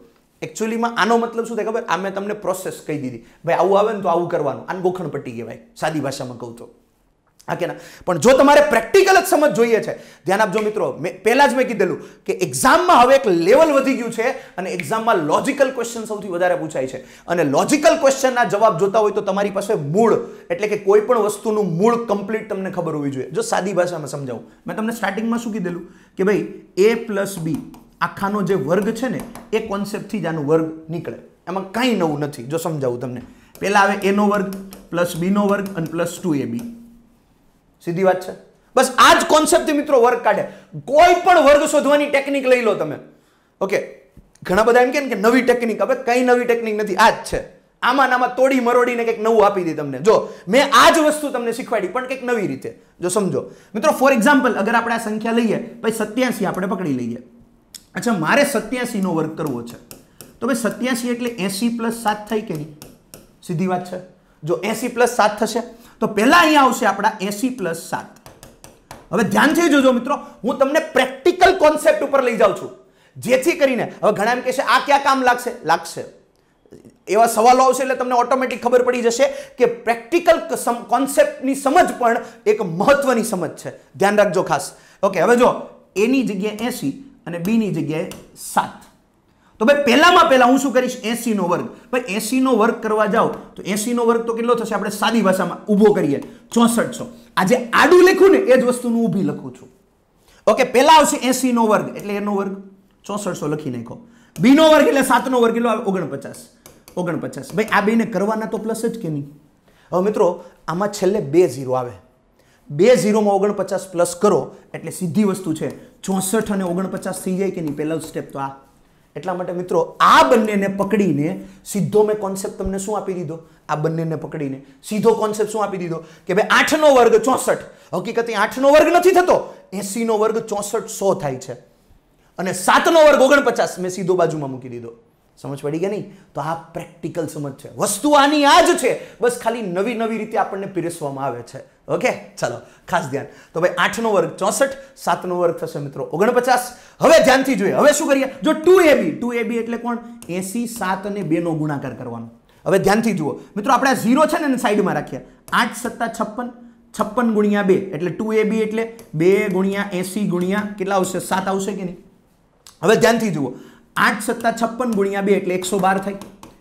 A: એકચ્યુઅલીમાં આનો મતલબ શું થાય ખબર આ મેં તમને પ્રોસેસ કહી દીધી ભાઈ આવું આવે ને તો આવું કરવાનું આને ગોખણપટ્ટી કહેવાય સાદી ભાષામાં કહું તો ઓકેના પણ જો તમારે પ્રેક્ટિકલ જ સમજ જોઈએ છે ધ્યાન આપજો મિત્રો મેં પહેલાં જ મેં કીધેલું કે એક્ઝામમાં હવે એક લેવલ વધી ગયું છે અને એક્ઝામમાં લોજિકલ ક્વેશ્ચન સૌથી વધારે પૂછાય છે અને લોજિકલ ક્વેશ્ચનના જવાબ જોતા હોય તો તમારી પાસે મૂળ એટલે કે કોઈ પણ વસ્તુનું મૂળ કમ્પ્લીટ તમને ખબર હોવી જોઈએ જો સાદી ભાષામાં સમજાવું મેં તમને સ્ટાર્ટિંગમાં શું કીધેલું કે ભાઈ એ પ્લસ બી આખાનો જે વર્ગ છે ને એ કોન્સેપ્ટથી જ આનું વર્ગ નીકળે એમાં કાંઈ નવું નથી જો સમજાવું તમને પહેલાં આવે એનો વર્ગ પ્લસ બીનો વર્ગ અને પ્લસ ટુ એ બી સીધી વાત છે બસ આ જ કોન્સેપ્ટથી મિત્રો વર્ગ કાઢે કોઈ પણ વર્ગ શોધવાની ટેકનિક લઈ લો તમે ઓકે ઘણા બધા એમ કે કે નવી ટેકનિક હવે કઈ નવી ટેકનિક નથી આ જ છે આમાં આમાં તોડી મરોડીને કંઈક નવું આપી દી તમને જો મેં આ જ વસ્તુ તમને શીખવાડી પણ કંઈક નવી રીતે જો સમજો મિત્રો ફોર એક્ઝામ્પલ અગર આપણે આ સંખ્યા લઈએ ભાઈ સત્યાસી આપણે પકડી લઈએ અચ્છા મારે સત્યાસીનો વર્ગ કરવો છે તો ભાઈ સત્યાસી એટલે એસી પ્લસ સાત થઈ કે નહીં સીધી વાત છે જો એસી પ્લસ સાત થશે તો પહેલાં અહીંયા આવશે આપણા એસી પ્લસ સાત હવે ધ્યાનથી જોજો મિત્રો હું તમને પ્રેક્ટિકલ કોન્સેપ્ટ ઉપર લઈ જાઉં છું જેથી કરીને હવે ઘણા એમ કહેશે આ ક્યાં કામ લાગશે લાગશે એવા સવાલો આવશે એટલે તમને ઓટોમેટિક ખબર પડી જશે કે પ્રેક્ટિકલ કોન્સેપ્ટની સમજ પણ એક મહત્વની સમજ છે ધ્યાન રાખજો ખાસ ઓકે હવે જો એની જગ્યાએ એસી અને બીની જગ્યાએ સાત તો ભાઈ પહેલામાં પહેલાં હું શું કરીશ એસીનો વર્ગ ભાઈ એસીનો વર્ગ કરવા જાઓ તો એસીનો વર્ગ તો કેટલો થશે આપણે સાદી ભાષામાં ઊભો કરીએ ચોસઠસો આજે આડું લખું ને એ જ વસ્તુનું ઊભી લખું છું ઓકે પહેલાં આવશે એસીનો વર્ગ એટલે એનો વર્ગ ચોસઠસો લખી નાખો બીનો વર્ગ એટલે સાતનો વર્ગ એટલો આવે ઓગણપચાસ ઓગણપચાસ ભાઈ આ બેને કરવાના તો પ્લસ જ કે નહીં હવે મિત્રો આમાં છેલ્લે બે ઝીરો આવે બે ઝીરોમાં ઓગણપચાસ પ્લસ કરો એટલે સીધી વસ્તુ છે ચોસઠ અને ઓગણપચાસ થઈ જાય કે નહીં પહેલો સ્ટેપ તો આ એટલા માટે મિત્રો આ બંનેને પકડીને સીધો મેં કોન્સેપ્ટ તમને શું આપી દીધો આ બંનેને પકડીને સીધો કોન્સેપ્ટ શું આપી દીધો કે ભાઈ આઠનો વર્ગ ચોસઠ હકીકતે આઠનો વર્ગ નથી થતો એસીનો વર્ગ ચોસઠ સો થાય છે અને સાતનો વર્ગ ઓગણપચાસ મેં સીધો બાજુમાં મૂકી દીધો સમજ પડી કે નહીં તો આ પ્રેક્ટિકલ સમજ છે વસ્તુ આની આ જ છે બસ ખાલી નવી નવી રીતે આપણને પીરસવામાં આવે છે ઓકે ચાલો ખાસ ધ્યાન તો ભાઈ આઠનો વર્ગ ચોસઠ સાતનો વર્ગ થશે મિત્રો ઓગણપચાસ હવે ધ્યાનથી જોઈએ હવે શું કરીએ જો ટુ એબી ટુ એબી એટલે કોણ એસી સાત અને બેનો ગુણાકાર કરવાનો હવે ધ્યાનથી જુઓ મિત્રો આપણે ઝીરો છે ને એને સાઈડમાં રાખીએ આઠ સત્તા છપ્પન છપ્પન ગુણ્યા બે એટલે ટુ એબી એટલે બે ગુણ્યા એસી ગુણ્યા કેટલા આવશે સાત આવશે કે નહીં હવે ધ્યાનથી જુઓ આઠ સત્તા છપ્પન ગુણ્યા બે એટલે એકસો બાર થાય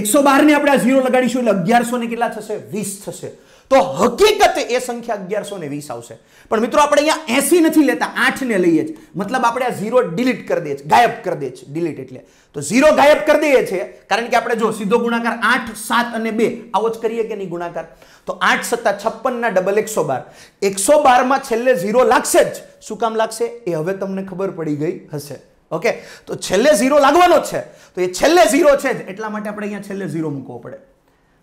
A: એકસો બારને આપણે આ ઝીરો લગાડીશું એટલે અગિયારસો ને કેટલા થશે વીસ થશે તો હકીકત એ સંખ્યા અગિયારસો ને વીસ આવશે પણ મિત્રો આપણે અહીંયા એસી નથી લેતા આઠને લઈએ છીએ મતલબ આપણે આ ઝીરો ડિલીટ કરી દઈએ છીએ ગાયબ કરી દઈએ છીએ ડિલીટ એટલે તો ઝીરો ગાયબ કરી દઈએ છીએ કારણ કે આપણે જો સીધો ગુણાકાર આઠ સાત અને બે આવો જ કરીએ કે નહીં ગુણાકાર તો આઠ સત્તા છપ્પનના ડબલ એકસો બાર એકસો બારમાં છેલ્લે ઝીરો લાગશે જ શું કામ લાગશે એ હવે તમને ખબર પડી ગઈ હશે ઓકે તો છેલ્લે ઝીરો લાગવાનો જ છે તો એ છેલ્લે ઝીરો છે જ એટલા માટે આપણે અહીંયા છેલ્લે ઝીરો મૂકવો પડે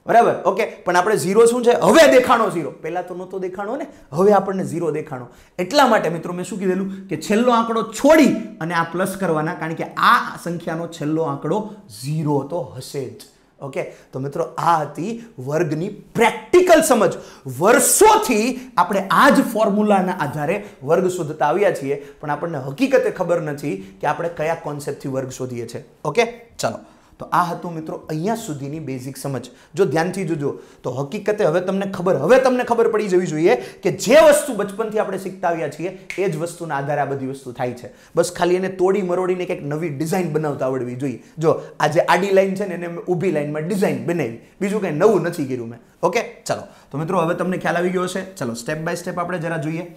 A: બરાબર ઓકે પણ આપણે ઝીરો શું છે હવે દેખાણો ઝીરો પહેલાં તો નહોતો દેખાણો ને હવે આપણને ઝીરો દેખાણો એટલા માટે મિત્રો મેં શું કીધેલું કે છેલ્લો આંકડો છોડી અને આ પ્લસ કરવાના કારણ કે આ સંખ્યાનો છેલ્લો આંકડો ઝીરો તો હશે જ ઓકે તો મિત્રો આ હતી વર્ગની પ્રેક્ટિકલ સમજ વર્ષોથી આપણે આ જ ફોર્મ્યુલાના આધારે વર્ગ શોધતા આવ્યા છીએ પણ આપણને હકીકતે ખબર નથી કે આપણે કયા કોન્સેપ્ટથી વર્ગ શોધીએ છીએ ઓકે ચાલો તો આ હતું મિત્રો અહીંયા સુધીની બેઝિક સમજ જો ધ્યાનથી જોજો તો હકીકતે હવે તમને ખબર હવે તમને ખબર પડી જવી જોઈએ કે જે વસ્તુ બચપનથી આપણે શીખતા આવ્યા છીએ એ જ વસ્તુના આધારે આ બધી વસ્તુ થાય છે બસ ખાલી એને તોડી મરોડીને કંઈક નવી ડિઝાઇન બનાવતા આવડવી જોઈએ જો આજે આડી લાઈન છે ને એને મેં ઊભી લાઈનમાં ડિઝાઇન બનાવી બીજું કંઈ નવું નથી કર્યું મેં ઓકે ચલો તો મિત્રો હવે તમને ખ્યાલ આવી ગયો હશે ચલો સ્ટેપ બાય સ્ટેપ આપણે જરા જોઈએ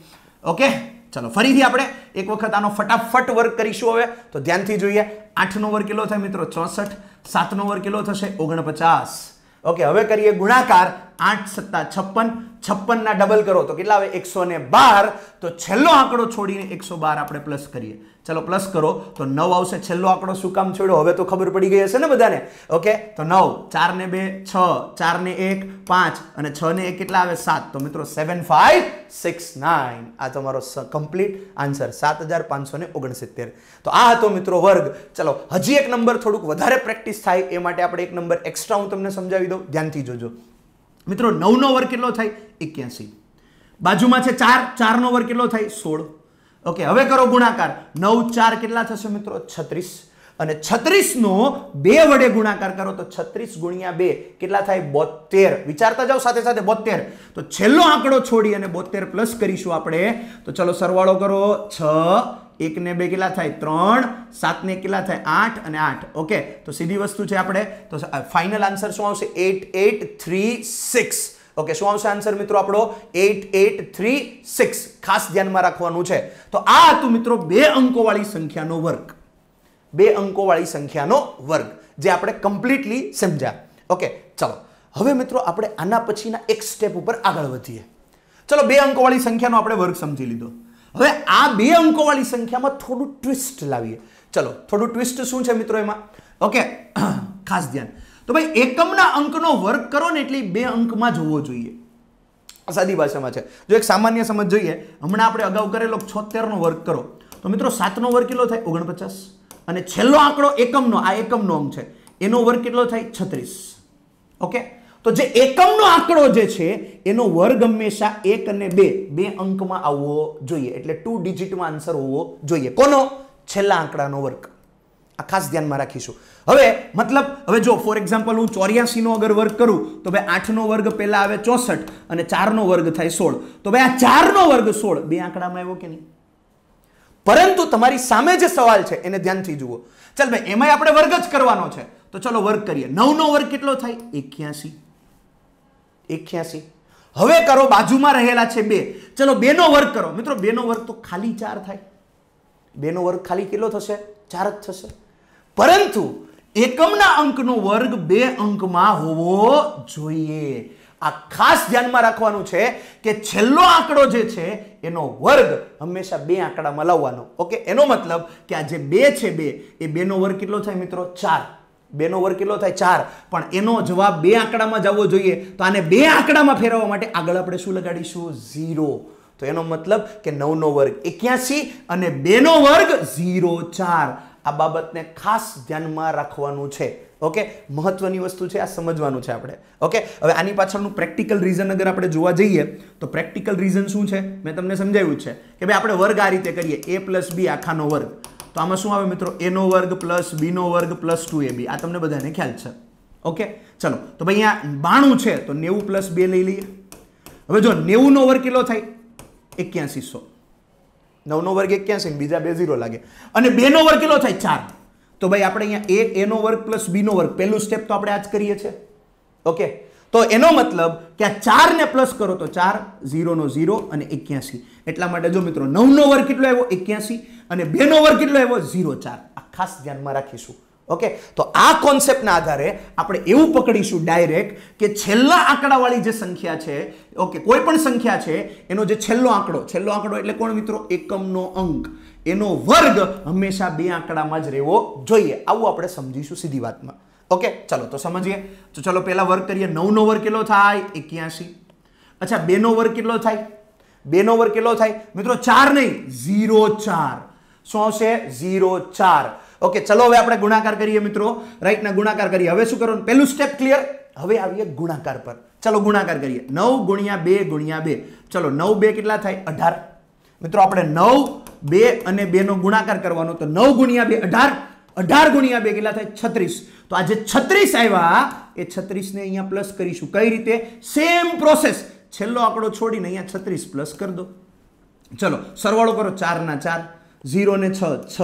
A: ઓકે ચલો ફરીથી આપણે એક વખત આનો ફટાફટ વર્ક કરીશું હવે તો ધ્યાનથી જોઈએ આઠનો વર્ગ કેટલો થાય મિત્રો ચોસઠ સાતનો વર્ગ કેટલો થશે ઓગણપચાસ ઓકે હવે કરીએ ગુણાકાર આઠ સત્તા છપ્પન છપ્પનના ડબલ કરો તો કેટલા આવે એકસો બાર તો છેલ્લો આંકડો છોડીને એકસો બાર આપણે પ્લસ કરીએ ચાલો પ્લસ કરો તો નવ આવશે છેલ્લો આંકડો શું કામ છોડ્યો હવે તો ખબર પડી ગઈ હશે ને બધાને ઓકે તો નવ ચાર ને બે છ ચાર ને એક પાંચ અને છ ને એક કેટલા આવે સાત તો મિત્રો સેવન ફાઈવ સિક્સ નાઇન આ તમારો કમ્પ્લીટ આન્સર સાત હજાર પાંચસો ઓગણસિત્તેર તો આ હતો મિત્રો વર્ગ ચલો હજી એક નંબર થોડુંક વધારે પ્રેક્ટિસ થાય એ માટે આપણે એક નંબર એક્સ્ટ્રા હું તમને સમજાવી દઉં ધ્યાનથી જોજો મિત્રો નવનો વર્ગ કેટલો થાય એક્યાસી બાજુમાં છે ચાર ચારનો વર્ગ કેટલો થાય સોળ ઓકે હવે કરો ગુણાકાર નવ ચાર કેટલા થશે મિત્રો છત્રીસ અને છત્રીસનો બે વડે ગુણાકાર કરો તો છત્રીસ ગુણ્યા બે કેટલા થાય બોતેર વિચારતા જાઓ સાથે સાથે બોતેર તો છેલ્લો આંકડો છોડી અને બોતેર પ્લસ કરીશું આપણે તો ચલો સરવાળો કરો છ એક ને બે કેટલા થાય ત્રણ સાત ને કેટલા થાય આઠ અને આઠ ઓકે તો સીધી વસ્તુ છે આપણે તો ફાઇનલ આન્સર શું આવશે eight eight three six okay શું આવશે આન્સર મિત્રો આપણો એટ એટ થ્રી સિક્સ ખાસ ધ્યાનમાં રાખવાનું છે તો આ હતું મિત્રો બે અંકોવાળી સંખ્યાનો વર્ગ બે અંકોવાળી સંખ્યાનો વર્ગ જે આપણે કમ્પ્લીટલી સમજ્યા ઓકે ચલો હવે મિત્રો આપણે આના પછીના એક સ્ટેપ ઉપર આગળ વધીએ ચલો બે અંકોવાળી સંખ્યાનો આપણે વર્ગ સમજી લીધો હવે આ બે અંકોવાળી સંખ્યામાં થોડું ટ્વિસ્ટ લાવીએ ચલો થોડું ટ્વિસ્ટ શું છે મિત્રો એમાં ઓકે ખાસ ધ્યાન તો ભાઈ એકમના અંકનો વર્ક કરો ને એટલે બે અંકમાં જ હોવો જોઈએ સાદી ભાષામાં છે જો એક સામાન્ય સમજ જોઈએ હમણાં આપણે અગાઉ કરેલો છોતેરનો વર્ક કરો તો મિત્રો સાતનો વર્ગ કેટલો થાય ઓગણપચાસ અને છેલ્લો આંકડો એકમનો આ એકમનો અંક છે એનો વર્ગ કેટલો થાય છત્રીસ ઓકે તો જે એકમનો આંકડો જે છે એનો વર્ગ હંમેશા એક અને બે બે અંકમાં આવવો જોઈએ એટલે ટુ ડિજિટમાં આન્સર હોવો જોઈએ કોનો છેલ્લા આંકડાનો વર્ગ આ ખાસ ધ્યાનમાં રાખીશું હવે મતલબ હવે જો ફોર એક્ઝામ્પલ હું ચોર્યાસીનો અગર વર્ગ કરું તો ભાઈ આઠનો વર્ગ પહેલાં આવે ચોસઠ અને ચારનો વર્ગ થાય સોળ તો ભાઈ આ ચારનો વર્ગ સોળ બે આંકડામાં આવ્યો કે નહીં પરંતુ તમારી સામે જે સવાલ છે એને ધ્યાનથી જુઓ ચાલ ભાઈ એમાંય આપણે વર્ગ જ કરવાનો છે તો ચલો વર્ગ કરીએ નવનો વર્ગ કેટલો થાય એક્યાસી એક્યાસી હવે કરો બાજુમાં રહેલા છે બે ચલો બેનો વર્ગ કરો મિત્રો બેનો વર્ગ તો ખાલી ચાર થાય બેનો વર્ગ ખાલી કેટલો થશે ચાર જ થશે પરંતુ એકમના અંકનો વર્ગ બે અંકમાં હોવો જોઈએ આ ખાસ ધ્યાનમાં રાખવાનું છે કે છેલ્લો આંકડો જે છે એનો વર્ગ હંમેશા બે આંકડામાં લાવવાનો ઓકે એનો મતલબ કે આ જે બે છે બે એ બેનો વર્ગ કેટલો થાય મિત્રો ચાર બેનો વર્ગ કેટલો થાય ચાર પણ એનો જવાબ બે આંકડામાં જવો જોઈએ તો આને બે આંકડામાં ફેરવવા માટે આગળ આપણે શું લગાડીશું ઝીરો તો એનો મતલબ કે નવનો વર્ગ એક્યાસી અને બેનો વર્ગ ઝીરો ચાર આ બાબતને ખાસ ધ્યાનમાં રાખવાનું છે ઓકે મહત્વની વસ્તુ છે આ સમજવાનું છે આપણે ઓકે હવે આની પાછળનું પ્રેક્ટિકલ રીઝન અગર આપણે જોવા જઈએ તો પ્રેક્ટિકલ રીઝન શું છે મેં તમને સમજાવ્યું છે કે ભાઈ આપણે વર્ગ આ રીતે કરીએ એ પ્લસ બી આખાનો વર્ગ તો આમાં શું આવે મિત્રો એનો વર્ગ પ્લસ બીનો વર્ગ પ્લસ ટુ એ બી આ તમને બધાને ખ્યાલ છે ઓકે ચલો તો ભાઈ અહીંયા બાણું છે તો નેવું પ્લસ બે લઈ લઈએ હવે જો નેવુંનો વર્ગ કેટલો થાય એક્યાસી સો નવનો વર્ગ એક ક્યાં છે બીજા બે ઝીરો લાગે અને બેનો વર્ગ કેટલો થાય ચાર તો ભાઈ આપણે અહીંયા એક એનો વર્ગ પ્લસ બીનો વર્ગ પહેલું સ્ટેપ તો આપણે આ જ કરીએ છીએ ઓકે તો એનો મતલબ કે આ ચારને પ્લસ કરો તો ચાર ઝીરોનો ઝીરો અને એક્યાસી એટલા માટે જો મિત્રો નવનો વર્ગ કેટલો આવ્યો એક્યાસી અને બેનો વર્ગ કેટલો આવ્યો ઝીરો ચાર આ ખાસ ધ્યાનમાં રાખીશું ઓકે તો આ કોન્સેપ્ટના આધારે આપણે એવું પકડીશું ડાયરેક્ટ કે છેલ્લા આંકડાવાળી જે સંખ્યા છે ઓકે કોઈ પણ સંખ્યા છે એનો જે છેલ્લો આંકડો છેલ્લો આંકડો એટલે કોણ મિત્રો એકમનો અંક એનો વર્ગ હંમેશા બે આંકડામાં જ રહેવો જોઈએ આવું આપણે સમજીશું સીધી વાતમાં ઓકે ચલો તો સમજીએ તો ચલો પહેલા વર્ગ કરીએ નવનો વર્ગ કેટલો થાય એક્યાસી અચ્છા બેનો વર્ગ કેટલો થાય બેનો વર્ગ કેટલો થાય મિત્રો ચાર નહીં ઝીરો ચાર શું છે ઝીરો ચાર ઓકે ચલો હવે આપણે ગુણાકાર કરીએ મિત્રો રાઈટના ગુણાકાર કરીએ હવે શું કરવાનું પહેલું સ્ટેપ ક્લિયર હવે આવીએ ગુણાકાર પર ચલો ગુણાકાર કરીએ નવ ગુણ્યા બે ગુણ્યા બે ચલો નવ બે કેટલા થાય અઢાર મિત્રો આપણે નવ બે અને બેનો ગુણાકાર કરવાનો તો નવ ગુણ્યા બે અઢાર અઢાર ગુણ્યા બે કેટલા થાય છત્રીસ તો આજે છત્રીસ આવ્યા એ છત્રીસને અહીંયા પ્લસ કરીશું કઈ રીતે સેમ પ્રોસેસ છેલ્લો આંકડો છોડીને અહીંયા છત્રીસ પ્લસ કરી દો ચલો સરવાળો કરો ચારના ચાર ઝીરો ને છ છ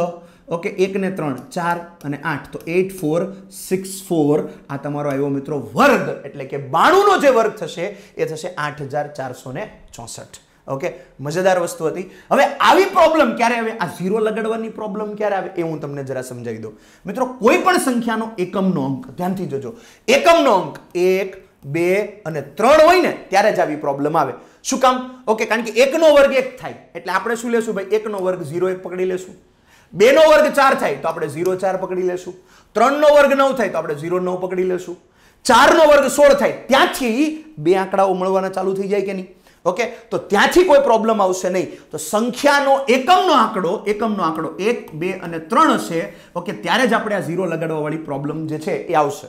A: ઓકે એકને ત્રણ ચાર અને આઠ તો એટ ફોર સિક્સ ફોર આ તમારો આવ્યો મિત્રો વર્ગ એટલે કે બાણુંનો જે વર્ગ થશે એ થશે આઠ હજાર ચારસો ને ચોસઠ ઓકે મજેદાર વસ્તુ હતી હવે આવી પ્રોબ્લેમ ક્યારે આવે આ ઝીરો લગાડવાની પ્રોબ્લમ ક્યારે આવે એ હું તમને જરા સમજાવી દઉં મિત્રો કોઈ પણ સંખ્યાનો એકમનો અંક ધ્યાનથી જોજો એકમનો અંક એક બે અને ત્રણ હોય ને ત્યારે જ આવી પ્રોબ્લેમ આવે શું કામ ઓકે કારણ કે એકનો વર્ગ એક થાય એટલે આપણે શું લેશું ભાઈ એકનો વર્ગ ઝીરો એક પકડી લેશું બે નો વર્ગ ચાર થાય તો આપણે ઝીરો ચાર પકડી લેશું ત્રણ નો વર્ગ નવ થાય તો આપણે ઝીરો નવ પકડી લેશું ચાર નો વર્ગ સોળ થાય ત્યાંથી બે આંકડાઓ મળવાના ચાલુ થઈ જાય કે નહીં ઓકે તો ત્યાંથી કોઈ પ્રોબ્લેમ આવશે નહીં તો સંખ્યાનો એકમનો આંકડો એકમનો આંકડો એક બે અને ત્રણ હશે ઓકે ત્યારે જ આપણે આ ઝીરો લગાડવા વાળી પ્રોબ્લેમ જે છે એ આવશે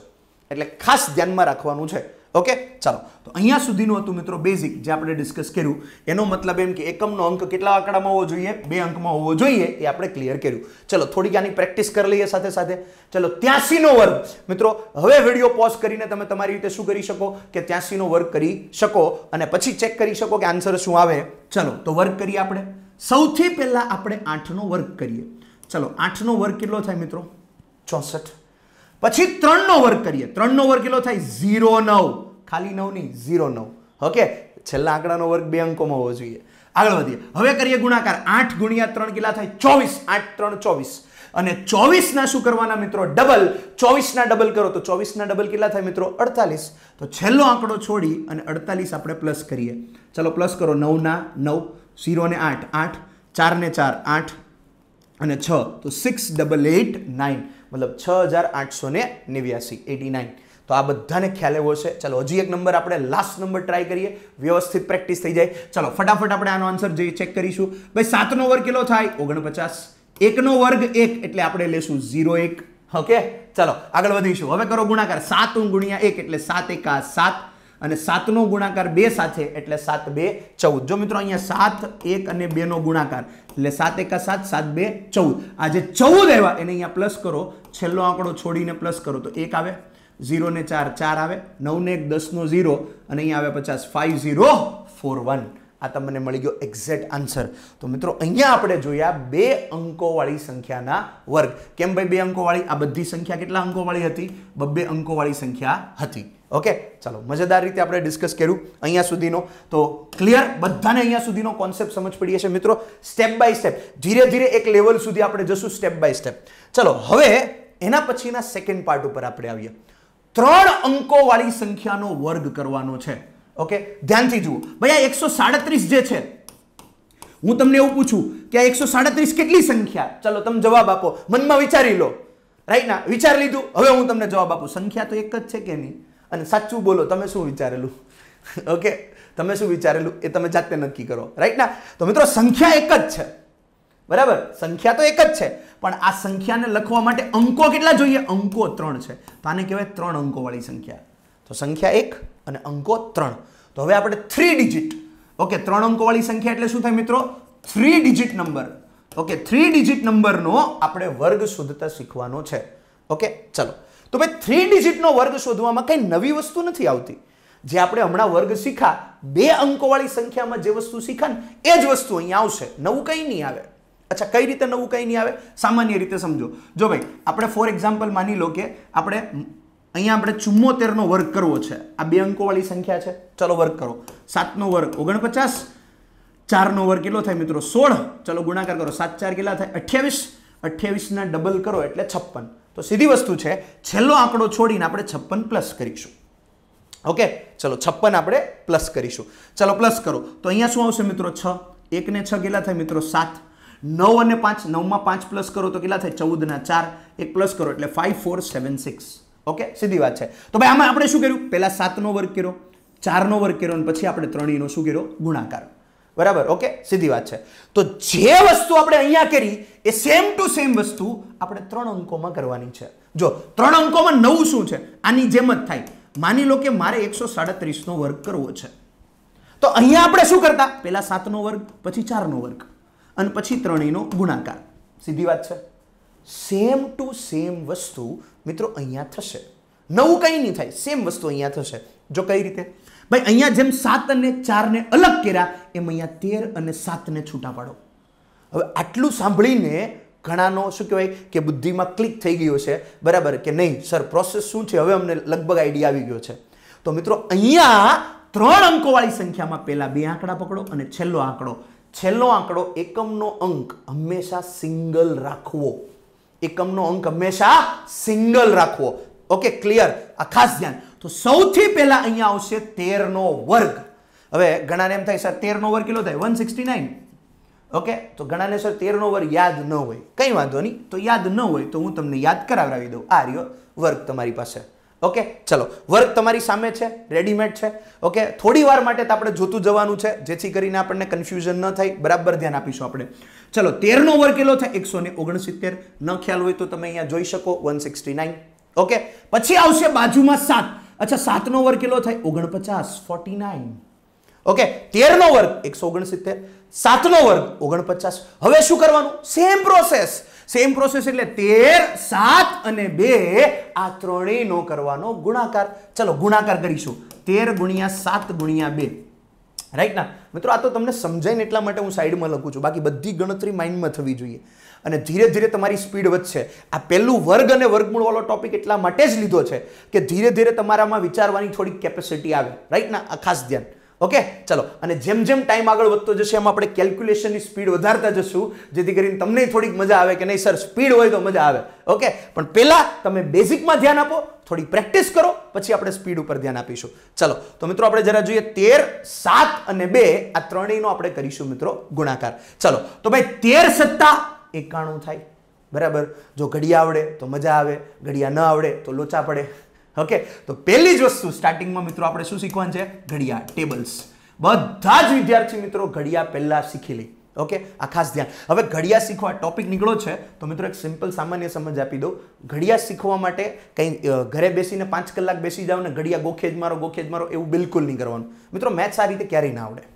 A: એટલે ખાસ ધ્યાનમાં રાખવાનું છે ઓકે ચાલો તો અહીંયા સુધીનું હતું મિત્રો બેઝિક જે આપણે ડિસ્કસ કર્યું એનો મતલબ એમ કે એકમનો અંક કેટલા આંકડામાં હોવો જોઈએ બે અંકમાં હોવો જોઈએ એ આપણે ક્લિયર કર્યું ચલો થોડીક આની પ્રેક્ટિસ કરી લઈએ સાથે સાથે ચલો ત્યાંસીનો વર્ગ મિત્રો હવે વિડીયો પોઝ કરીને તમે તમારી રીતે શું કરી શકો કે ત્યાંસીનો વર્ગ કરી શકો અને પછી ચેક કરી શકો કે આન્સર શું આવે ચલો તો વર્ગ કરીએ આપણે સૌથી પહેલાં આપણે આઠનો વર્ગ કરીએ ચલો આઠનો વર્ગ કેટલો થાય મિત્રો ચોસઠ પછી ત્રણનો વર્ગ કરીએ ત્રણનો વર્ગ કેટલો થાય ઝીરો નવ ખાલી નવ નહીં ઝીરો નવ ઓકે છેલ્લા આંકડાનો વર્ગ બે અંકોમાં હોવો જોઈએ આગળ વધીએ હવે કરીએ ગુણાકાર આઠ ગુણ્યા ત્રણ કેટલા થાય ચોવીસ આઠ ત્રણ ચોવીસ અને ચોવીસના શું કરવાના મિત્રો ડબલ ચોવીસના ડબલ કરો તો ચોવીસના ડબલ કેટલા થાય મિત્રો અડતાલીસ તો છેલ્લો આંકડો છોડી અને અડતાલીસ આપણે પ્લસ કરીએ ચલો પ્લસ કરો નવના નવ ઝીરો ને આઠ આઠ ચારને ચાર આઠ અને છ તો સિક્સ ડબલ એટ નાઇન મતલબ છ હજાર આઠસો ને નેવ્યાસી એટી નાઇન તો આ બધાને ખ્યાલ એવો છે ચલો હજી એક નંબર આપણે લાસ્ટ નંબર ટ્રાય કરીએ વ્યવસ્થિત પ્રેક્ટિસ થઈ જાય ચલો ફટાફટ આપણે આનો આન્સર જઈએ ચેક કરીશું ભાઈ સાતનો વર્ગ કેટલો થાય ઓગણપચાસ એકનો વર્ગ એક એટલે આપણે લેશું ઝીરો એક ઓકે ચલો આગળ વધીશું હવે કરો ગુણાકાર સાત ગુણ્યા એક એટલે સાત એકા સાત અને સાતનો ગુણાકાર બે સાથે એટલે સાત બે ચૌદ જો મિત્રો અહીંયા સાત એક અને બેનો ગુણાકાર એટલે સાત એકા સાત સાત બે ચૌદ આ જે ચૌદ આવ્યા એને અહીંયા પ્લસ કરો છેલ્લો આંકડો છોડીને પ્લસ કરો તો એક આવે ઝીરો ને ચાર ચાર આવે નવ ને એક દસનો ઝીરો અને અહીંયા આવે પચાસ ફાઈવ ઝીરો ફોર વન આ તમને મળી ગયો એક્ઝેક્ટ આન્સર તો મિત્રો અહીંયા આપણે જોયા બે અંકોવાળી સંખ્યાના વર્ગ કેમ ભાઈ બે અંકોવાળી આ બધી સંખ્યા કેટલા અંકોવાળી હતી બબ્બે અંકોવાળી સંખ્યા હતી ઓકે ચાલો મજેદાર રીતે આપણે ડિસ્કસ કર્યું અહીંયા સુધીનો તો ક્લિયર બધાને અહીંયા સુધીનો કોન્સેપ્ટ સમજ પડી હશે મિત્રો સ્ટેપ બાય સ્ટેપ ધીરે ધીરે એક લેવલ સુધી આપણે જશું સ્ટેપ બાય સ્ટેપ ચલો હવે એના પછીના સેકન્ડ પાર્ટ ઉપર આપણે આવીએ ત્રણ અંકોવાળી સંખ્યાનો વર્ગ કરવાનો છે ઓકે ધ્યાનથી જુઓ ભાઈ આ એકસો સાડત્રીસ જે છે હું તમને એવું પૂછું કે આ એકસો સાડત્રીસ કેટલી સંખ્યા ચલો તમે જવાબ આપો મનમાં વિચારી લો રાઈટ ના વિચાર લીધું હવે હું તમને જવાબ આપું સંખ્યા તો એક જ છે કે નહીં અને સાચું બોલો તમે શું વિચારેલું ઓકે તમે શું વિચારેલું એ તમે જાતે નક્કી કરો રાઈટ ના તો મિત્રો સંખ્યા એક જ છે બરાબર સંખ્યા તો એક જ છે પણ આ સંખ્યાને લખવા માટે અંકો કેટલા જોઈએ અંકો ત્રણ છે તો આને કહેવાય ત્રણ અંકોવાળી સંખ્યા તો સંખ્યા એક અને અંકો ત્રણ તો હવે આપણે થ્રી ડિજિટ ઓકે ત્રણ અંકોવાળી સંખ્યા એટલે શું થાય મિત્રો three digit number okay three digit નંબરનો આપણે વર્ગ શોધતા શીખવાનો છે ઓકે ચલો તો ભાઈ થ્રી ડિજિટનો વર્ગ શોધવામાં કંઈ નવી વસ્તુ નથી આવતી જે આપણે હમણાં વર્ગ શીખા બે અંકોવાળી સંખ્યામાં જે વસ્તુ શીખા ને એ જ વસ્તુ અહીંયા આવશે નવું કંઈ નહીં આવે અચ્છા કઈ રીતે નવું કંઈ નહીં આવે સામાન્ય રીતે સમજો જો ભાઈ આપણે ફોર એક્ઝામ્પલ માની લો કે આપણે અહીંયા આપણે ચુમ્મોતેરનો વર્ગ કરવો છે આ બે અંકોવાળી સંખ્યા છે ચલો વર્ગ કરો સાતનો વર્ગ ઓગણપચાસ ચારનો વર્ગ કેટલો થાય મિત્રો સોળ ચલો ગુણાકાર કરો સાત ચાર કેટલા થાય અઠ્યાવીસ અઠ્યાવીસના ડબલ કરો એટલે છપ્પન તો સીધી વસ્તુ છે છેલ્લો આંકડો છોડીને આપણે છપ્પન પ્લસ કરીશું ઓકે ચલો છપ્પન આપણે પ્લસ કરીશું ચલો પ્લસ કરો તો અહીંયા શું આવશે મિત્રો છ એકને છ કેટલા થાય મિત્રો સાત નવ અને પાંચ નવમાં પાંચ પ્લસ કરો તો કેટલા થાય ચૌદના ચાર એક પ્લસ કરો એટલે five four seven six okay સીધી વાત છે તો ભાઈ આમાં આપણે શું કર્યું પહેલાં સાતનો વર્ગ કર્યો ચારનો વર્ગ કર્યો અને પછી આપણે ત્રણેયનો શું કર્યો ગુણાકાર બરાબર ઓકે સીધી વાત છે તો જે વસ્તુ આપણે અહીંયા કરી એ સેમ ટુ સેમ વસ્તુ આપણે ત્રણ અંકોમાં કરવાની છે જો ત્રણ અંકોમાં નવું શું છે આની જેમ જ થાય માની લો કે મારે એકસો સાડત્રીસનો વર્ગ કરવો છે તો અહીંયા આપણે શું કરતા પહેલાં સાતનો વર્ગ પછી ચારનો વર્ગ અને પછી ત્રણેયનો ગુણાકાર સીધી વાત છે સેમ ટુ સેમ વસ્તુ મિત્રો અહીંયા થશે નવું કંઈ નહીં થાય સેમ વસ્તુ અહીંયા થશે જો કઈ રીતે ભાઈ અહીંયા જેમ સાત અને ચારને અલગ કર્યા એમ અહીંયા તેર અને સાતને છૂટા પાડો હવે આટલું સાંભળીને ઘણાનો શું કહેવાય કે બુદ્ધિમાં ક્લિક થઈ ગયો છે બરાબર કે નહીં સર પ્રોસેસ શું છે હવે અમને લગભગ આઈડિયા આવી ગયો છે તો મિત્રો અહીંયા ત્રણ અંકોવાળી સંખ્યામાં પહેલાં બે આંકડા પકડો અને છેલ્લો આંકડો છેલ્લો આંકડો એકમનો અંક હંમેશા સિંગલ રાખવો એકમનો અંક હંમેશા સિંગલ રાખવો ઓકે ક્લિયર આ ખાસ ધ્યાન તો સૌથી પહેલાં અહીંયા આવશે તેરનો વર્ગ હવે ઘણાને એમ થાય સર તેરનો વર્ગ કેટલો થાય વન સિક્સટી નાઇન ઓકે તો ઘણાને સર તેરનો વર્ગ યાદ ન હોય કંઈ વાંધો નહીં તો યાદ ન હોય તો હું તમને યાદ કરાવડાવી દઉં આ રહ્યો વર્ગ તમારી પાસે ઓકે ચલો વર્ગ તમારી સામે છે રેડીમેડ છે ઓકે થોડી વાર માટે તો આપણે જોતું જવાનું છે જેથી કરીને આપણને કન્ફ્યુઝન ન થાય બરાબર ધ્યાન આપીશું આપણે ચલો તેરનો વર્ગ કેટલો છે એકસો ને ઓગણસિત્તેર ન ખ્યાલ હોય તો તમે અહીંયા જોઈ શકો વન સિક્સટી નાઇન ઓકે પછી આવશે બાજુમાં સાત અચ્છા સાતનો વર્ગ કેટલો થાય ઓગણપચાસ ફોર્ટી નાઇન ઓકે તેરનો વર્ગ એકસો ઓગણસિત્તેર સાતનો વર્ગ ઓગણપચાસ હવે શું કરવાનું સેમ પ્રોસેસ સેમ પ્રોસેસ એટલે તેર સાત અને બે આ ત્રણેયનો કરવાનો ગુણાકાર ચલો ગુણાકાર કરીશું તેર ગુણ્યા સાત ગુણ્યા બે રાઈટ ના મિત્રો આ તો તમને સમજાય ને એટલા માટે હું સાઈડમાં લખું છું બાકી બધી ગણતરી માઇન્ડમાં થવી જોઈએ અને ધીરે ધીરે તમારી સ્પીડ વધશે આ પહેલું વર્ગ અને વર્ગમૂળવાળો ટોપિક એટલા માટે જ લીધો છે કે ધીરે ધીરે તમારામાં વિચારવાની થોડીક કેપેસિટી આવે રાઈટ ના આ ખાસ ધ્યાન ઓકે ચલો અને જેમ જેમ ટાઈમ આગળ વધતો જશે એમ આપણે કેલ્ક્યુલેશનની સ્પીડ વધારતા જશું જેથી કરીને તમને થોડીક મજા આવે કે નહીં સર સ્પીડ હોય તો મજા આવે ઓકે પણ પહેલાં તમે બેઝિકમાં ધ્યાન આપો થોડી પ્રેક્ટિસ કરો પછી આપણે સ્પીડ ઉપર ધ્યાન આપીશું ચલો તો મિત્રો આપણે જરા જોઈએ તેર સાત અને બે આ ત્રણેયનો આપણે કરીશું મિત્રો ગુણાકાર ચલો તો ભાઈ તેર સત્તા એકાણું થાય બરાબર જો ઘડિયા આવડે તો મજા આવે ઘડિયા ન આવડે તો લોચા પડે ઓકે તો પહેલી જ વસ્તુ સ્ટાર્ટિંગમાં મિત્રો આપણે શું શીખવાનું છે ઘડિયા ટેબલ્સ બધા જ વિદ્યાર્થી મિત્રો ઘડિયા પહેલાં શીખી લે ઓકે આ ખાસ ધ્યાન હવે ઘડિયા શીખવા ટોપિક નીકળો છે તો મિત્રો એક સિમ્પલ સામાન્ય સમજ આપી દઉં ઘડિયા શીખવા માટે કંઈ ઘરે બેસીને પાંચ કલાક બેસી જાઓ ને ઘડિયા ગોખે જ મારો ગોખે જ મારો એવું બિલકુલ નહીં કરવાનું મિત્રો મેથ્સ આ રીતે ક્યારેય ના આવડે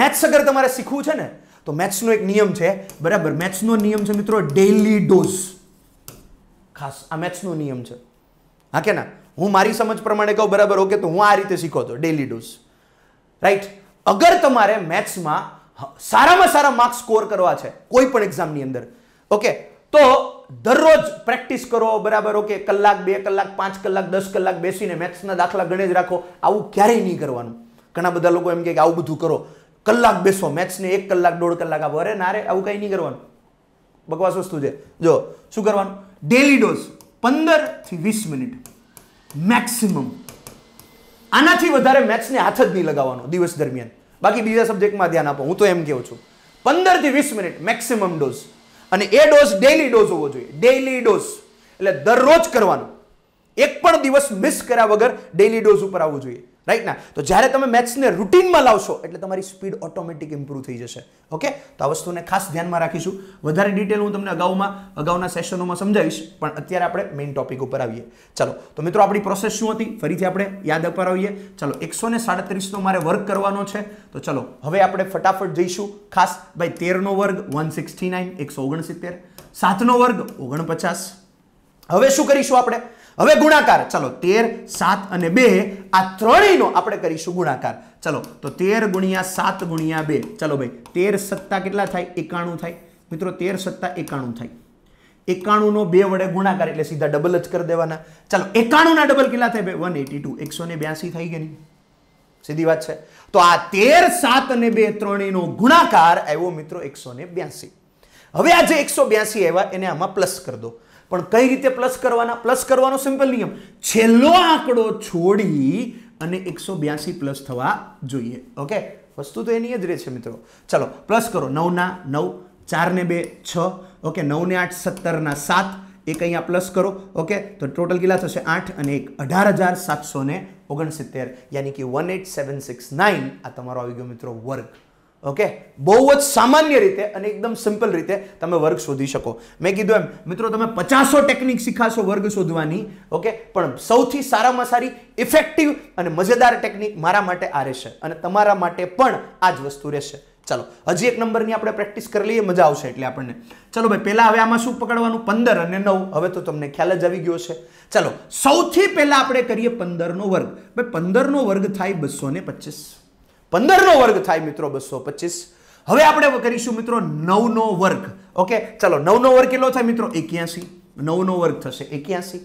A: મેથ્સ અગર તમારે શીખવું છે ને તો મેથ્સનો એક નિયમ છે બરાબર મેથ્સનો નિયમ છે મિત્રો ડેઇલી ડોઝ ખાસ આ મેથ્સનો નિયમ છે હા કે ના હું મારી સમજ પ્રમાણે કહું બરાબર ઓકે તો હું આ રીતે શીખો તો ડેલી ડોઝ રાઈટ અગર તમારે મેથ્સમાં સારામાં સારા માર્ક્સ સ્કોર કરવા છે કોઈ પણ એક્ઝામની અંદર ઓકે તો દરરોજ પ્રેક્ટિસ કરો બરાબર ઓકે કલાક બે કલાક પાંચ કલાક દસ કલાક બેસીને મેથ્સના દાખલા ગણે જ રાખો આવું ક્યારેય નહીં કરવાનું ઘણા બધા લોકો એમ કે આવું બધું કરો કલાક બેસો મેથ્સને એક કલાક દોઢ કલાક આપો અરે નારે આવું કંઈ નહીં કરવાનું બકવાસ વસ્તુ છે જો શું કરવાનું ડેલી ડોઝ પંદરથી વીસ મિનિટ મેક્સિમમ આનાથી વધારે મેથ્સને હાથ જ નહીં લગાવવાનો દિવસ દરમિયાન બાકી બીજા સબ્જેક્ટમાં ધ્યાન આપો હું તો એમ કહું છું પંદરથી વીસ મિનિટ મેક્સિમમ ડોઝ અને એ ડોઝ ડેઇલી ડોઝ હોવો જોઈએ ડેઇલી ડોઝ એટલે દરરોજ કરવાનો એક પણ દિવસ મિસ કર્યા વગર ડેઇલી ડોઝ ઉપર આવવું જોઈએ રાઈટ ના તો જ્યારે તમે મેથ્સને રૂટીનમાં લાવશો એટલે તમારી સ્પીડ ઓટોમેટિક ઇમ્પ્રુવ થઈ જશે ઓકે તો આ વસ્તુને ખાસ ધ્યાનમાં રાખીશું વધારે ડિટેલ હું તમને અગાઉમાં અગાઉના સેશનોમાં સમજાવીશ પણ અત્યારે આપણે મેઇન ટોપિક ઉપર આવીએ ચાલો તો મિત્રો આપણી પ્રોસેસ શું હતી ફરીથી આપણે યાદ અપાવીએ ચાલો એકસો ને સાડત્રીસનો મારે વર્ક કરવાનો છે તો ચલો હવે આપણે ફટાફટ જઈશું ખાસ ભાઈ તેરનો વર્ગ વન સિક્સટી નાઇન એકસો ઓગણસિત્તેર સાતનો વર્ગ ઓગણપચાસ હવે શું કરીશું આપણે હવે ગુણાકાર ચલો તેર સાત અને બે આ ત્રણેયનો આપણે કરીશું ગુણાકાર ચલો તો તેર ગુણ્યા સાત ગુણ્યા બે ચલો ભાઈ તેર સત્તા કેટલા થાય એકાણું થાય મિત્રો તેર સત્તા એકાણું થાય એકાણુંનો બે વડે ગુણાકાર એટલે સીધા ડબલ જ કરી દેવાના ચાલો એકાણુંના ડબલ કેટલા થાય ભાઈ વન એટી ટુ એકસો ને બ્યાસી થઈ ગઈ સીધી વાત છે તો આ તેર સાત અને બે ત્રણેયનો ગુણાકાર આવ્યો મિત્રો એકસો ને બ્યાસી હવે આ જે એકસો બ્યાસી આવ્યા એને આમાં પ્લસ કરી દો પણ કઈ રીતે પ્લસ કરવાના પ્લસ કરવાનો સિમ્પલ નિયમ છેલ્લો આંકડો છોડી અને એકસો બ્યાસી પ્લસ થવા જોઈએ ઓકે વસ્તુ તો એની જ રહે છે મિત્રો ચલો પ્લસ કરો નવના નવ ચારને બે છ ઓકે નવને આઠ સત્તરના સાત એક અહીંયા પ્લસ કરો ઓકે તો ટોટલ કેટલા થશે આઠ અને એક અઢાર હજાર સાતસો ઓગણસિત્તેર યાની કે one eight seven six nine આ તમારો આવી ગયો મિત્રો વર્ગ ઓકે બહુ જ સામાન્ય રીતે અને એકદમ સિમ્પલ રીતે તમે વર્ગ શોધી શકો મેં કીધું એમ મિત્રો તમે પચાસો ટેકનિક શીખાશો વર્ગ શોધવાની ઓકે પણ સૌથી સારામાં સારી ઇફેક્ટિવ અને મજેદાર ટેકનિક મારા માટે આ રહેશે અને તમારા માટે પણ આ જ વસ્તુ રહેશે ચાલો હજી એક નંબરની આપણે પ્રેક્ટિસ કરી લઈએ મજા આવશે એટલે આપણને ચલો ભાઈ પહેલાં હવે આમાં શું પકડવાનું પંદર અને નવ હવે તો તમને ખ્યાલ જ આવી ગયો છે ચાલો સૌથી પહેલાં આપણે કરીએ પંદરનો વર્ગ ભાઈ પંદરનો વર્ગ થાય બસો ને પચીસ પંદરનો વર્ગ થાય મિત્રો બસો પચીસ હવે આપણે કરીશું મિત્રો નવનો વર્ગ ઓકે ચાલો નવનો વર્ગ કેટલો થાય મિત્રો એક્યાસી નવનો વર્ગ થશે એક્યાસી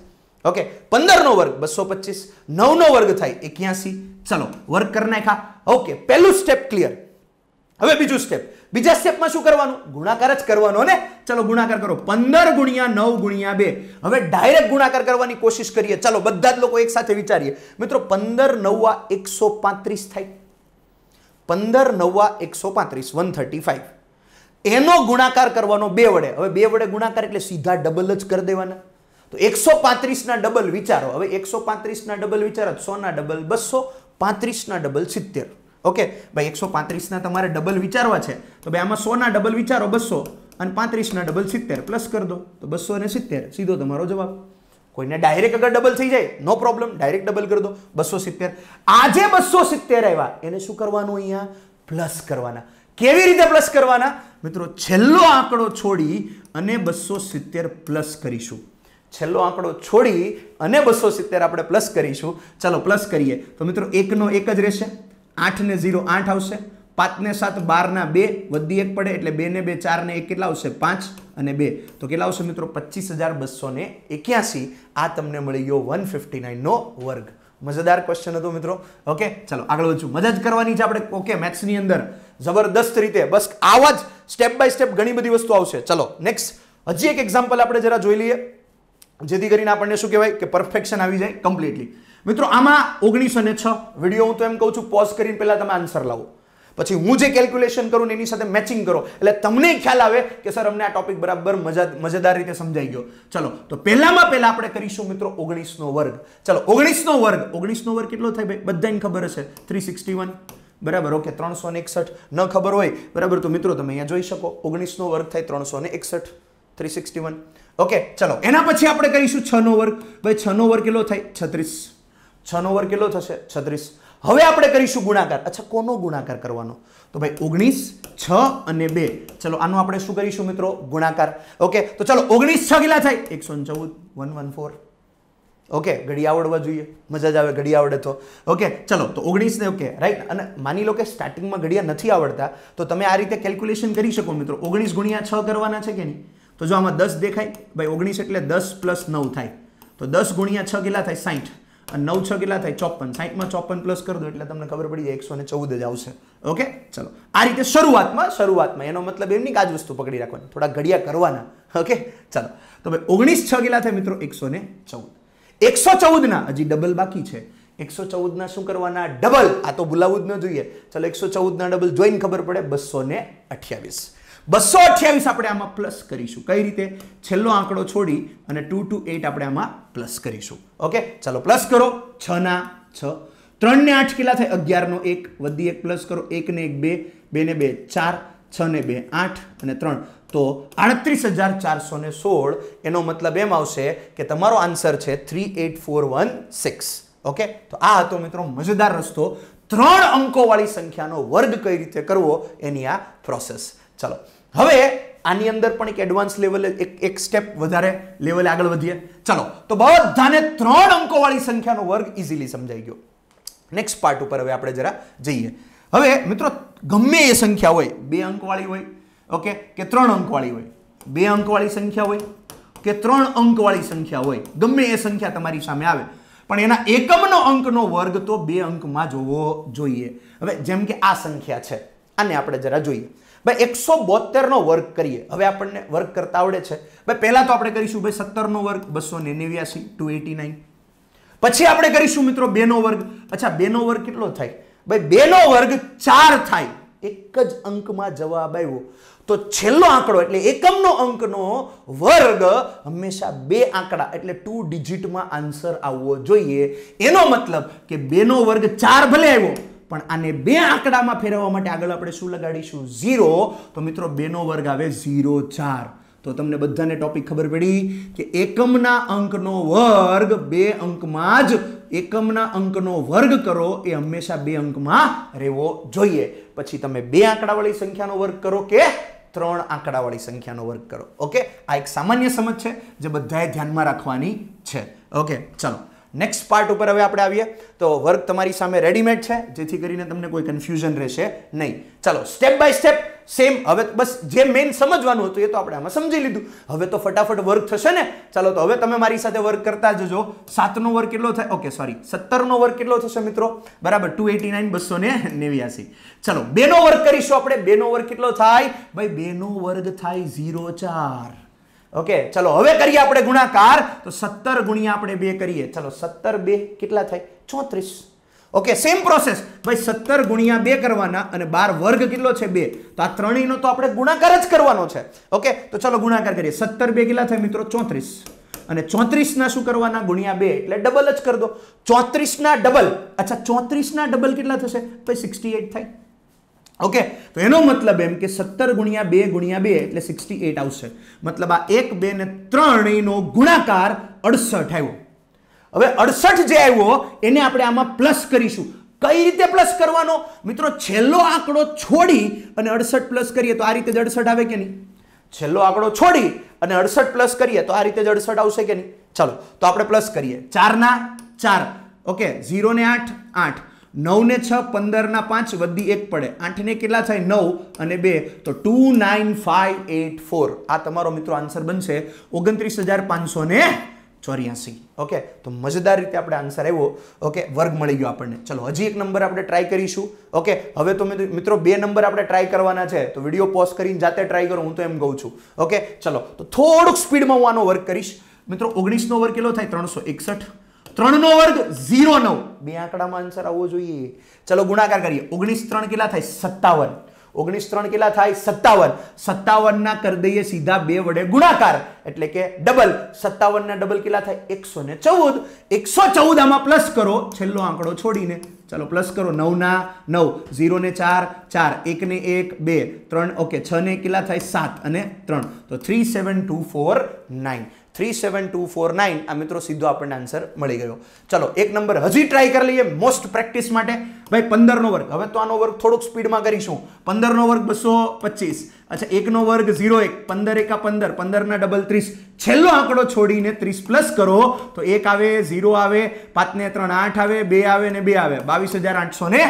A: ઓકે પંદરનો વર્ગ બસો પચીસ નવનો વર્ગ થાય એક્યાસી ચાલો વર્ગ કરી નાખા ઓકે પહેલું સ્ટેપ ક્લિયર હવે બીજું સ્ટેપ બીજા સ્ટેપમાં શું કરવાનું ગુણાકાર જ કરવાનો ને ચલો ગુણાકાર કરો પંદર ગુણ્યા નવ ગુણ્યા બે હવે ડાયરેક્ટ ગુણાકાર કરવાની કોશિશ કરીએ ચાલો બધા જ લોકો એક સાથે વિચારીએ મિત્રો પંદર નવા એકસો પાંત્રીસ થાય પંદર નવ્વા એકસો પાંત્રીસ વન થર્ટી ફાઈવ એનો ગુણાકાર કરવાનો બે વડે હવે બે વડે ગુણાકાર એટલે સીધા ડબલ જ કરી દેવાના તો એકસો પાંત્રીસના ડબલ વિચારો હવે એકસો પાંત્રીસના ડબલ વિચારો સોના ડબલ બસો પાંત્રીસના ડબલ સિત્તેર ઓકે ભાઈ એકસો પાંત્રીસના તમારે ડબલ વિચારવા છે તો ભાઈ આમાં સોના ડબલ વિચારો બસો અને પાંત્રીસના ડબલ સિત્તેર પ્લસ કરી દો તો બસો અને સિત્તેર સીધો તમારો જવાબ કોઈને ડાયરેક્ટ અગર ડબલ થઈ જાય નો પ્રોબ્લેમ ડાયરેક્ટ ડબલ કરી દો બસો સિત્તેર આજે બસો સિત્તેર આવ્યા એને શું કરવાનું અહીંયા પ્લસ કરવાના કેવી રીતે પ્લસ કરવાના મિત્રો છેલ્લો આંકડો છોડી અને બસો સિત્તેર પ્લસ કરીશું છેલ્લો આંકડો છોડી અને બસો સિત્તેર આપણે પ્લસ કરીશું ચાલો પ્લસ કરીએ તો મિત્રો એકનો એક જ રહેશે આઠ ને ઝીરો આઠ આવશે પાંચ ને સાત બારના બે વધી એક પડે એટલે બે ને બે ચાર ને એક કેટલા આવશે પાંચ અને બે તો કેટલા આવશે મિત્રો પચીસ હજાર બસો ને એક્યાસી આ તમને મળી ગયો વન ફિફ્ટી નાઇનનો વર્ગ મજેદાર ક્વેશ્ચન હતો મિત્રો ઓકે ચલો આગળ વધશું મજા જ કરવાની છે આપણે ઓકે મેથ્સની અંદર જબરદસ્ત રીતે બસ આવા જ સ્ટેપ બાય સ્ટેપ ઘણી બધી વસ્તુ આવશે ચલો નેક્સ્ટ હજી એક એક્ઝામ્પલ આપણે જરા જોઈ લઈએ જેથી કરીને આપણને શું કહેવાય કે પરફેક્શન આવી જાય કમ્પ્લીટલી મિત્રો આમાં ઓગણીસો ને છ વિડીયો હું તો એમ કહું છું પોઝ કરીને પહેલાં તમે આન્સર લાવો પછી હું જે કેલ્ક્યુલેશન કરું ને એની સાથે મેચિંગ કરો એટલે તમને ખ્યાલ આવે કે સર અમને આ ટોપિક બરાબર મજા મજેદાર રીતે સમજાઈ ગયો ચલો તો પહેલામાં પહેલા આપણે કરીશું મિત્રો ઓગણીસનો વર્ગ ચલો ઓગણીસનો વર્ગ ઓગણીસનો વર્ગ કેટલો થાય ભાઈ બધાને ખબર હશે થ્રી સિક્સટી વન બરાબર ઓકે ત્રણસો ને એકસઠ ન ખબર હોય બરાબર તો મિત્રો તમે અહીંયા જોઈ શકો ઓગણીસનો વર્ગ થાય ત્રણસો ને એકસઠ થ્રી સિક્સટી વન ઓકે ચલો એના પછી આપણે કરીશું છ નો વર્ગ ભાઈ છ નો વર્ગ કેટલો થાય છત્રીસ છ નો વર્ગ કેટલો થશે છત્રીસ હવે આપણે કરીશું ગુણાકાર અચ્છા કોનો ગુણાકાર કરવાનો તો ભાઈ ઓગણીસ છ અને બે ચલો આનો આપણે શું કરીશું મિત્રો ગુણાકાર ઓકે તો ચલો ઓગણીસ છ કેટલા થાય એકસો ચૌદ વન વન ફોર ઓકે ઘડી આવડવા જોઈએ મજા જ આવે ઘડી આવડે તો ઓકે ચલો તો ઓગણીસને ઓકે રાઈટ અને માની લો કે સ્ટાર્ટિંગમાં ઘડિયા નથી આવડતા તો તમે આ રીતે કેલ્ક્યુલેશન કરી શકો મિત્રો ઓગણીસ ગુણ્યા છ કરવાના છે કે નહીં તો જો આમાં દસ દેખાય ભાઈ ઓગણીસ એટલે દસ પ્લસ નવ થાય તો દસ ગુણ્યા છ કેટલા થાય સાઠ નવ છ કેટલા થાય ચોપન સાહીઠમાં ચોપન પ્લસ કરી દો એટલે તમને ખબર પડી જાય એકસો ને ચૌદ જ આવશે ઓકે ચલો આ રીતે શરૂઆતમાં શરૂઆતમાં એનો મતલબ એમની કાજ વસ્તુ પકડી રાખવાની થોડા ઘડિયા કરવાના ઓકે ચલો તો ભાઈ ઓગણીસ છ કેટલા થાય મિત્રો એકસો ને ચૌદ એકસો ચૌદના હજી ડબલ બાકી છે એકસો ચૌદના શું કરવાના ડબલ આ તો ભૂલાવવું જ ન જોઈએ ચલો એકસો ચૌદના ડબલ જોઈને ખબર પડે બસો ને અઠ્યાવીસ બસો અઠ્યાવીસ આપણે આમાં પ્લસ કરીશું કઈ રીતે છેલ્લો આંકડો છોડી અને ટુ ટુ એટ આપણે આમાં પ્લસ કરીશું ઓકે ચાલો પ્લસ કરો છ ના છ ત્રણ ને આઠ કેટલા થાય અગિયારનો એક વધી એક પ્લસ કરો એકને એક બે બે ને બે ચાર છ ને બે આઠ અને ત્રણ તો આડત્રીસ હજાર ચારસો ને સોળ એનો મતલબ એમ આવશે કે તમારો આન્સર છે three eight four one six okay તો આ હતો મિત્રો મજેદાર રસ્તો ત્રણ અંકોવાળી સંખ્યાનો વર્ગ કઈ રીતે કરવો એની આ પ્રોસેસ ચાલો હવે આની અંદર પણ એક એડવાન્સ લેવલે એક એક સ્ટેપ વધારે લેવલે આગળ વધીએ ચાલો તો બધાને ત્રણ અંકોવાળી સંખ્યાનો વર્ગ ઇઝીલી સમજાઈ ગયો નેક્સ્ટ પાર્ટ ઉપર હવે આપણે જરા જઈએ હવે મિત્રો ગમે એ સંખ્યા હોય બે અંકવાળી હોય ઓકે કે ત્રણ અંકવાળી હોય બે અંકવાળી સંખ્યા હોય કે ત્રણ અંકવાળી સંખ્યા હોય ગમે એ સંખ્યા તમારી સામે આવે પણ એના એકમનો અંકનો વર્ગ તો બે અંકમાં જોવો જોઈએ હવે જેમ કે આ સંખ્યા છે આને આપણે જરા જોઈએ ભાઈ એકસો બોતેરનો વર્ગ કરીએ હવે આપણને વર્ગ કરતા આવડે છે ભાઈ પહેલાં તો આપણે કરીશું ભાઈ સત્તરનો વર્ગ બસો ને નેવ્યાસી ટુ એટી નાઇન પછી આપણે કરીશું મિત્રો બેનો વર્ગ અચ્છા બેનો વર્ગ કેટલો થાય ભાઈ બેનો વર્ગ ચાર થાય એક જ અંકમાં જવાબ આવ્યો તો છેલ્લો આંકડો એટલે એકમનો અંકનો વર્ગ હંમેશા બે આંકડા એટલે ટુ ડિજિટમાં આન્સર આવવો જોઈએ એનો મતલબ કે બેનો વર્ગ ચાર ભલે આવ્યો પણ આને બે આંકડામાં ફેરવવા માટે આગળ આપણે શું લગાડીશું ઝીરો તો મિત્રો બેનો વર્ગ આવે ઝીરો ચાર તો તમને બધાને ટોપિક ખબર પડી કે એકમના અંકનો વર્ગ બે અંકમાં જ એકમના અંકનો વર્ગ કરો એ હંમેશા બે અંકમાં રહેવો જોઈએ પછી તમે બે આંકડાવાળી સંખ્યાનો વર્ગ કરો કે ત્રણ આંકડાવાળી સંખ્યાનો વર્ગ કરો ઓકે આ એક સામાન્ય સમજ છે જે બધાએ ધ્યાનમાં રાખવાની છે ઓકે ચલો નેક્સ્ટ પાર્ટ ઉપર હવે આપણે આવીએ તો વર્ક તમારી સામે રેડીમેડ છે જેથી કરીને તમને કોઈ કન્ફ્યુઝન રહેશે નહીં ચાલો સ્ટેપ બાય સ્ટેપ સેમ હવે બસ જે મેઇન સમજવાનું હતું એ તો આપણે આમાં સમજી લીધું હવે તો ફટાફટ વર્ક થશે ને ચાલો તો હવે તમે મારી સાથે વર્ક કરતા જજો સાતનો વર્ક કેટલો થાય ઓકે સોરી સત્તરનો વર્ક કેટલો થશે મિત્રો બરાબર ટુ એટી નાઇન બસો ને નેવ્યાસી ચાલો બેનો વર્ક કરીશું આપણે બેનો વર્ક કેટલો થાય ભાઈ બેનો વર્ગ થાય ઝીરો ચાર ઓકે ચલો હવે કરીએ આપણે ગુણાકાર તો સત્તર ગુણ્યા આપણે બે કરીએ ચલો સત્તર બે કેટલા થાય ચોત્રીસ ઓકે સેમ પ્રોસેસ ભાઈ સત્તર ગુણ્યા બે કરવાના અને બાર વર્ગ કેટલો છે બે તો આ ત્રણેયનો તો આપણે ગુણાકાર જ કરવાનો છે ઓકે તો ચલો ગુણાકાર કરીએ સત્તર બે કેટલા થાય મિત્રો ચોત્રીસ અને ચોત્રીસના શું કરવાના ગુણ્યા બે એટલે ડબલ જ કરી દો ચોત્રીસના ડબલ અચ્છા ચોત્રીસના ડબલ કેટલા થશે ભાઈ સિક્સટી એટ થાય ઓકે તો એનો મતલબ એમ કે સત્તર ગુણ્યા બે ગુણ્યા બે એટલે સિક્સટી એટ આવશે મતલબ આ એક બે ને ત્રણનો ગુણાકાર અડસઠ આવ્યો હવે અડસઠ જે આવ્યો એને આપણે આમાં પ્લસ કરીશું કઈ રીતે પ્લસ કરવાનો મિત્રો છેલ્લો આંકડો છોડી અને અડસઠ પ્લસ કરીએ તો આ રીતે જ અડસઠ આવે કે નહીં છેલ્લો આંકડો છોડી અને અડસઠ પ્લસ કરીએ તો આ રીતે જ અડસઠ આવશે કે નહીં ચાલો તો આપણે પ્લસ કરીએ ચારના ચાર ઓકે ઝીરો ને આઠ આઠ નવને છ પંદરના પાંચ વધી એક પડે આઠને કેટલા થાય નવ અને બે તો two nine five eight four આ તમારો મિત્રો આન્સર બનશે ઓગણત્રીસ હજાર પાંચસો ને ચોર્યાસી ઓકે તો મજેદાર રીતે આપણે આન્સર આવ્યો ઓકે વર્ગ મળી ગયો આપણને ચલો હજી એક નંબર આપણે ટ્રાય કરીશું ઓકે હવે તો મિત્રો બે નંબર આપણે ટ્રાય કરવાના છે તો વિડીયો પોઝ કરીને જાતે ટ્રાય કરો હું તો એમ કહું છું ઓકે ચલો તો થોડુંક સ્પીડમાં હું આનો વર્ક કરીશ મિત્રો ઓગણીસનો વર્ગ કેટલો થાય ત્રણસો એકસઠ ત્રણનો વર્ગ ઝીરો નવ બે આંકડામાં આન્સર આવવો જોઈએ ચલો ગુણાકાર કરીએ ઓગણીસ ત્રણ કેટલા થાય સત્તાવન ઓગણીસ ત્રણ કેટલા થાય સત્તાવન સત્તાવનના કરી દઈએ સીધા બે વડે ગુણાકાર એટલે કે ડબલ સત્તાવનના ડબલ કેટલા થાય એકસો ને ચૌદ એકસો ચૌદ આમાં પ્લસ કરો છેલ્લો આંકડો છોડીને ચાલો પ્લસ કરો નવના નવ ઝીરો ને ચાર ચાર એકને એક બે ત્રણ ઓકે છ ને કેટલા થાય સાત અને ત્રણ તો three seven two four nine three seven two four nine આ મિત્રો સીધો આપણને આન્સર મળી ગયો ચલો એક નંબર હજી ટ્રાય કરી લઈએ મોસ્ટ પ્રેક્ટિસ માટે ભાઈ પંદરનો વર્ગ હવે તો આનો વર્ગ થોડોક સ્પીડમાં કરીશું પંદરનો વર્ગ બસો પચીસ અચ્છા એકનો વર્ગ ઝીરો એક પંદર એકા પંદર પંદરના ડબલ ત્રીસ છેલ્લો આંકડો છોડીને ત્રીસ પ્લસ કરો તો એક આવે ઝીરો આવે પાંચને ત્રણ આઠ આવે બે આવે ને બે આવે બાવીસ હજાર આઠસો ને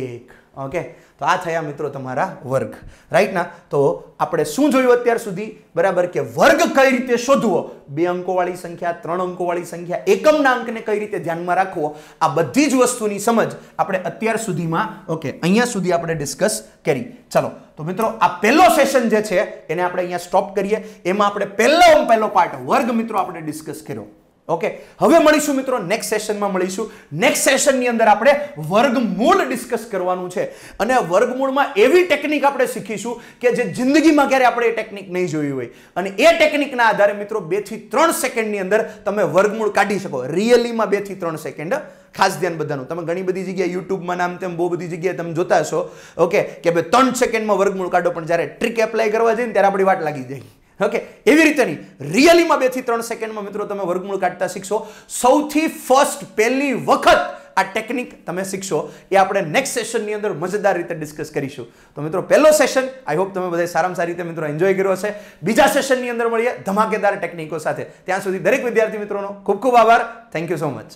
A: એક ઓકે તો આ થયા મિત્રો તમારા વર્ગ રાઈટ ના તો આપણે શું જોયું અત્યાર સુધી બરાબર કે વર્ગ કઈ રીતે શોધવો બે અંકોવાળી સંખ્યા ત્રણ અંકોવાળી સંખ્યા એકમના અંકને કઈ રીતે ધ્યાનમાં રાખવો આ બધી જ વસ્તુની સમજ આપણે અત્યાર સુધીમાં ઓકે અહીંયા સુધી આપણે ડિસ્કસ કરી ચલો તો મિત્રો આ પહેલો સેશન જે છે એને આપણે અહીંયા સ્ટોપ કરીએ એમાં આપણે પહેલો પહેલો પાર્ટ વર્ગ મિત્રો આપણે ડિસ્કસ કર્યો ઓકે હવે મળીશું મિત્રો નેક્સ્ટ સેશનમાં મળીશું નેક્સ્ટ સેશનની અંદર આપણે વર્ગમૂળ ડિસ્કસ કરવાનું છે અને વર્ગમૂળમાં એવી ટેકનિક આપણે શીખીશું કે જે જિંદગીમાં ક્યારે આપણે એ ટેકનિક નહીં જોઈ હોય અને એ ટેકનિકના આધારે મિત્રો બેથી ત્રણ સેકન્ડની અંદર તમે વર્ગમૂળ કાઢી શકો રિયલીમાં બેથી ત્રણ સેકન્ડ ખાસ ધ્યાન બધાનું તમે ઘણી બધી જગ્યાએ યુટ્યુબમાં નામ તેમ બહુ બધી જગ્યાએ તમે જોતા છો ઓકે કે ભાઈ ત્રણ સેકન્ડમાં વર્ગમૂળ કાઢો પણ જ્યારે ટ્રીક એપ્લાય કરવા જઈએ ત્યારે આપણી વાટ લાગી જાય ઓકે એવી રીતે નહીં રિયલીમાં બે થી ત્રણ સેકન્ડમાં મિત્રો તમે વર્ગમૂળ કાઢતા શીખશો સૌથી ફર્સ્ટ પહેલી વખત આ ટેકનિક તમે શીખશો એ આપણે નેક્સ્ટ સેશનની અંદર મજેદાર રીતે ડિસ્કસ કરીશું તો મિત્રો પહેલો સેશન આઈ હોપ તમે બધા સારામાં સારી રીતે મિત્રો એન્જોય કર્યો હશે બીજા સેશનની અંદર મળીએ ધમાકેદાર ટેકનિકો સાથે ત્યાં સુધી દરેક વિદ્યાર્થી મિત્રોનો ખૂબ ખૂબ આભાર થેન્ક યુ સો મચ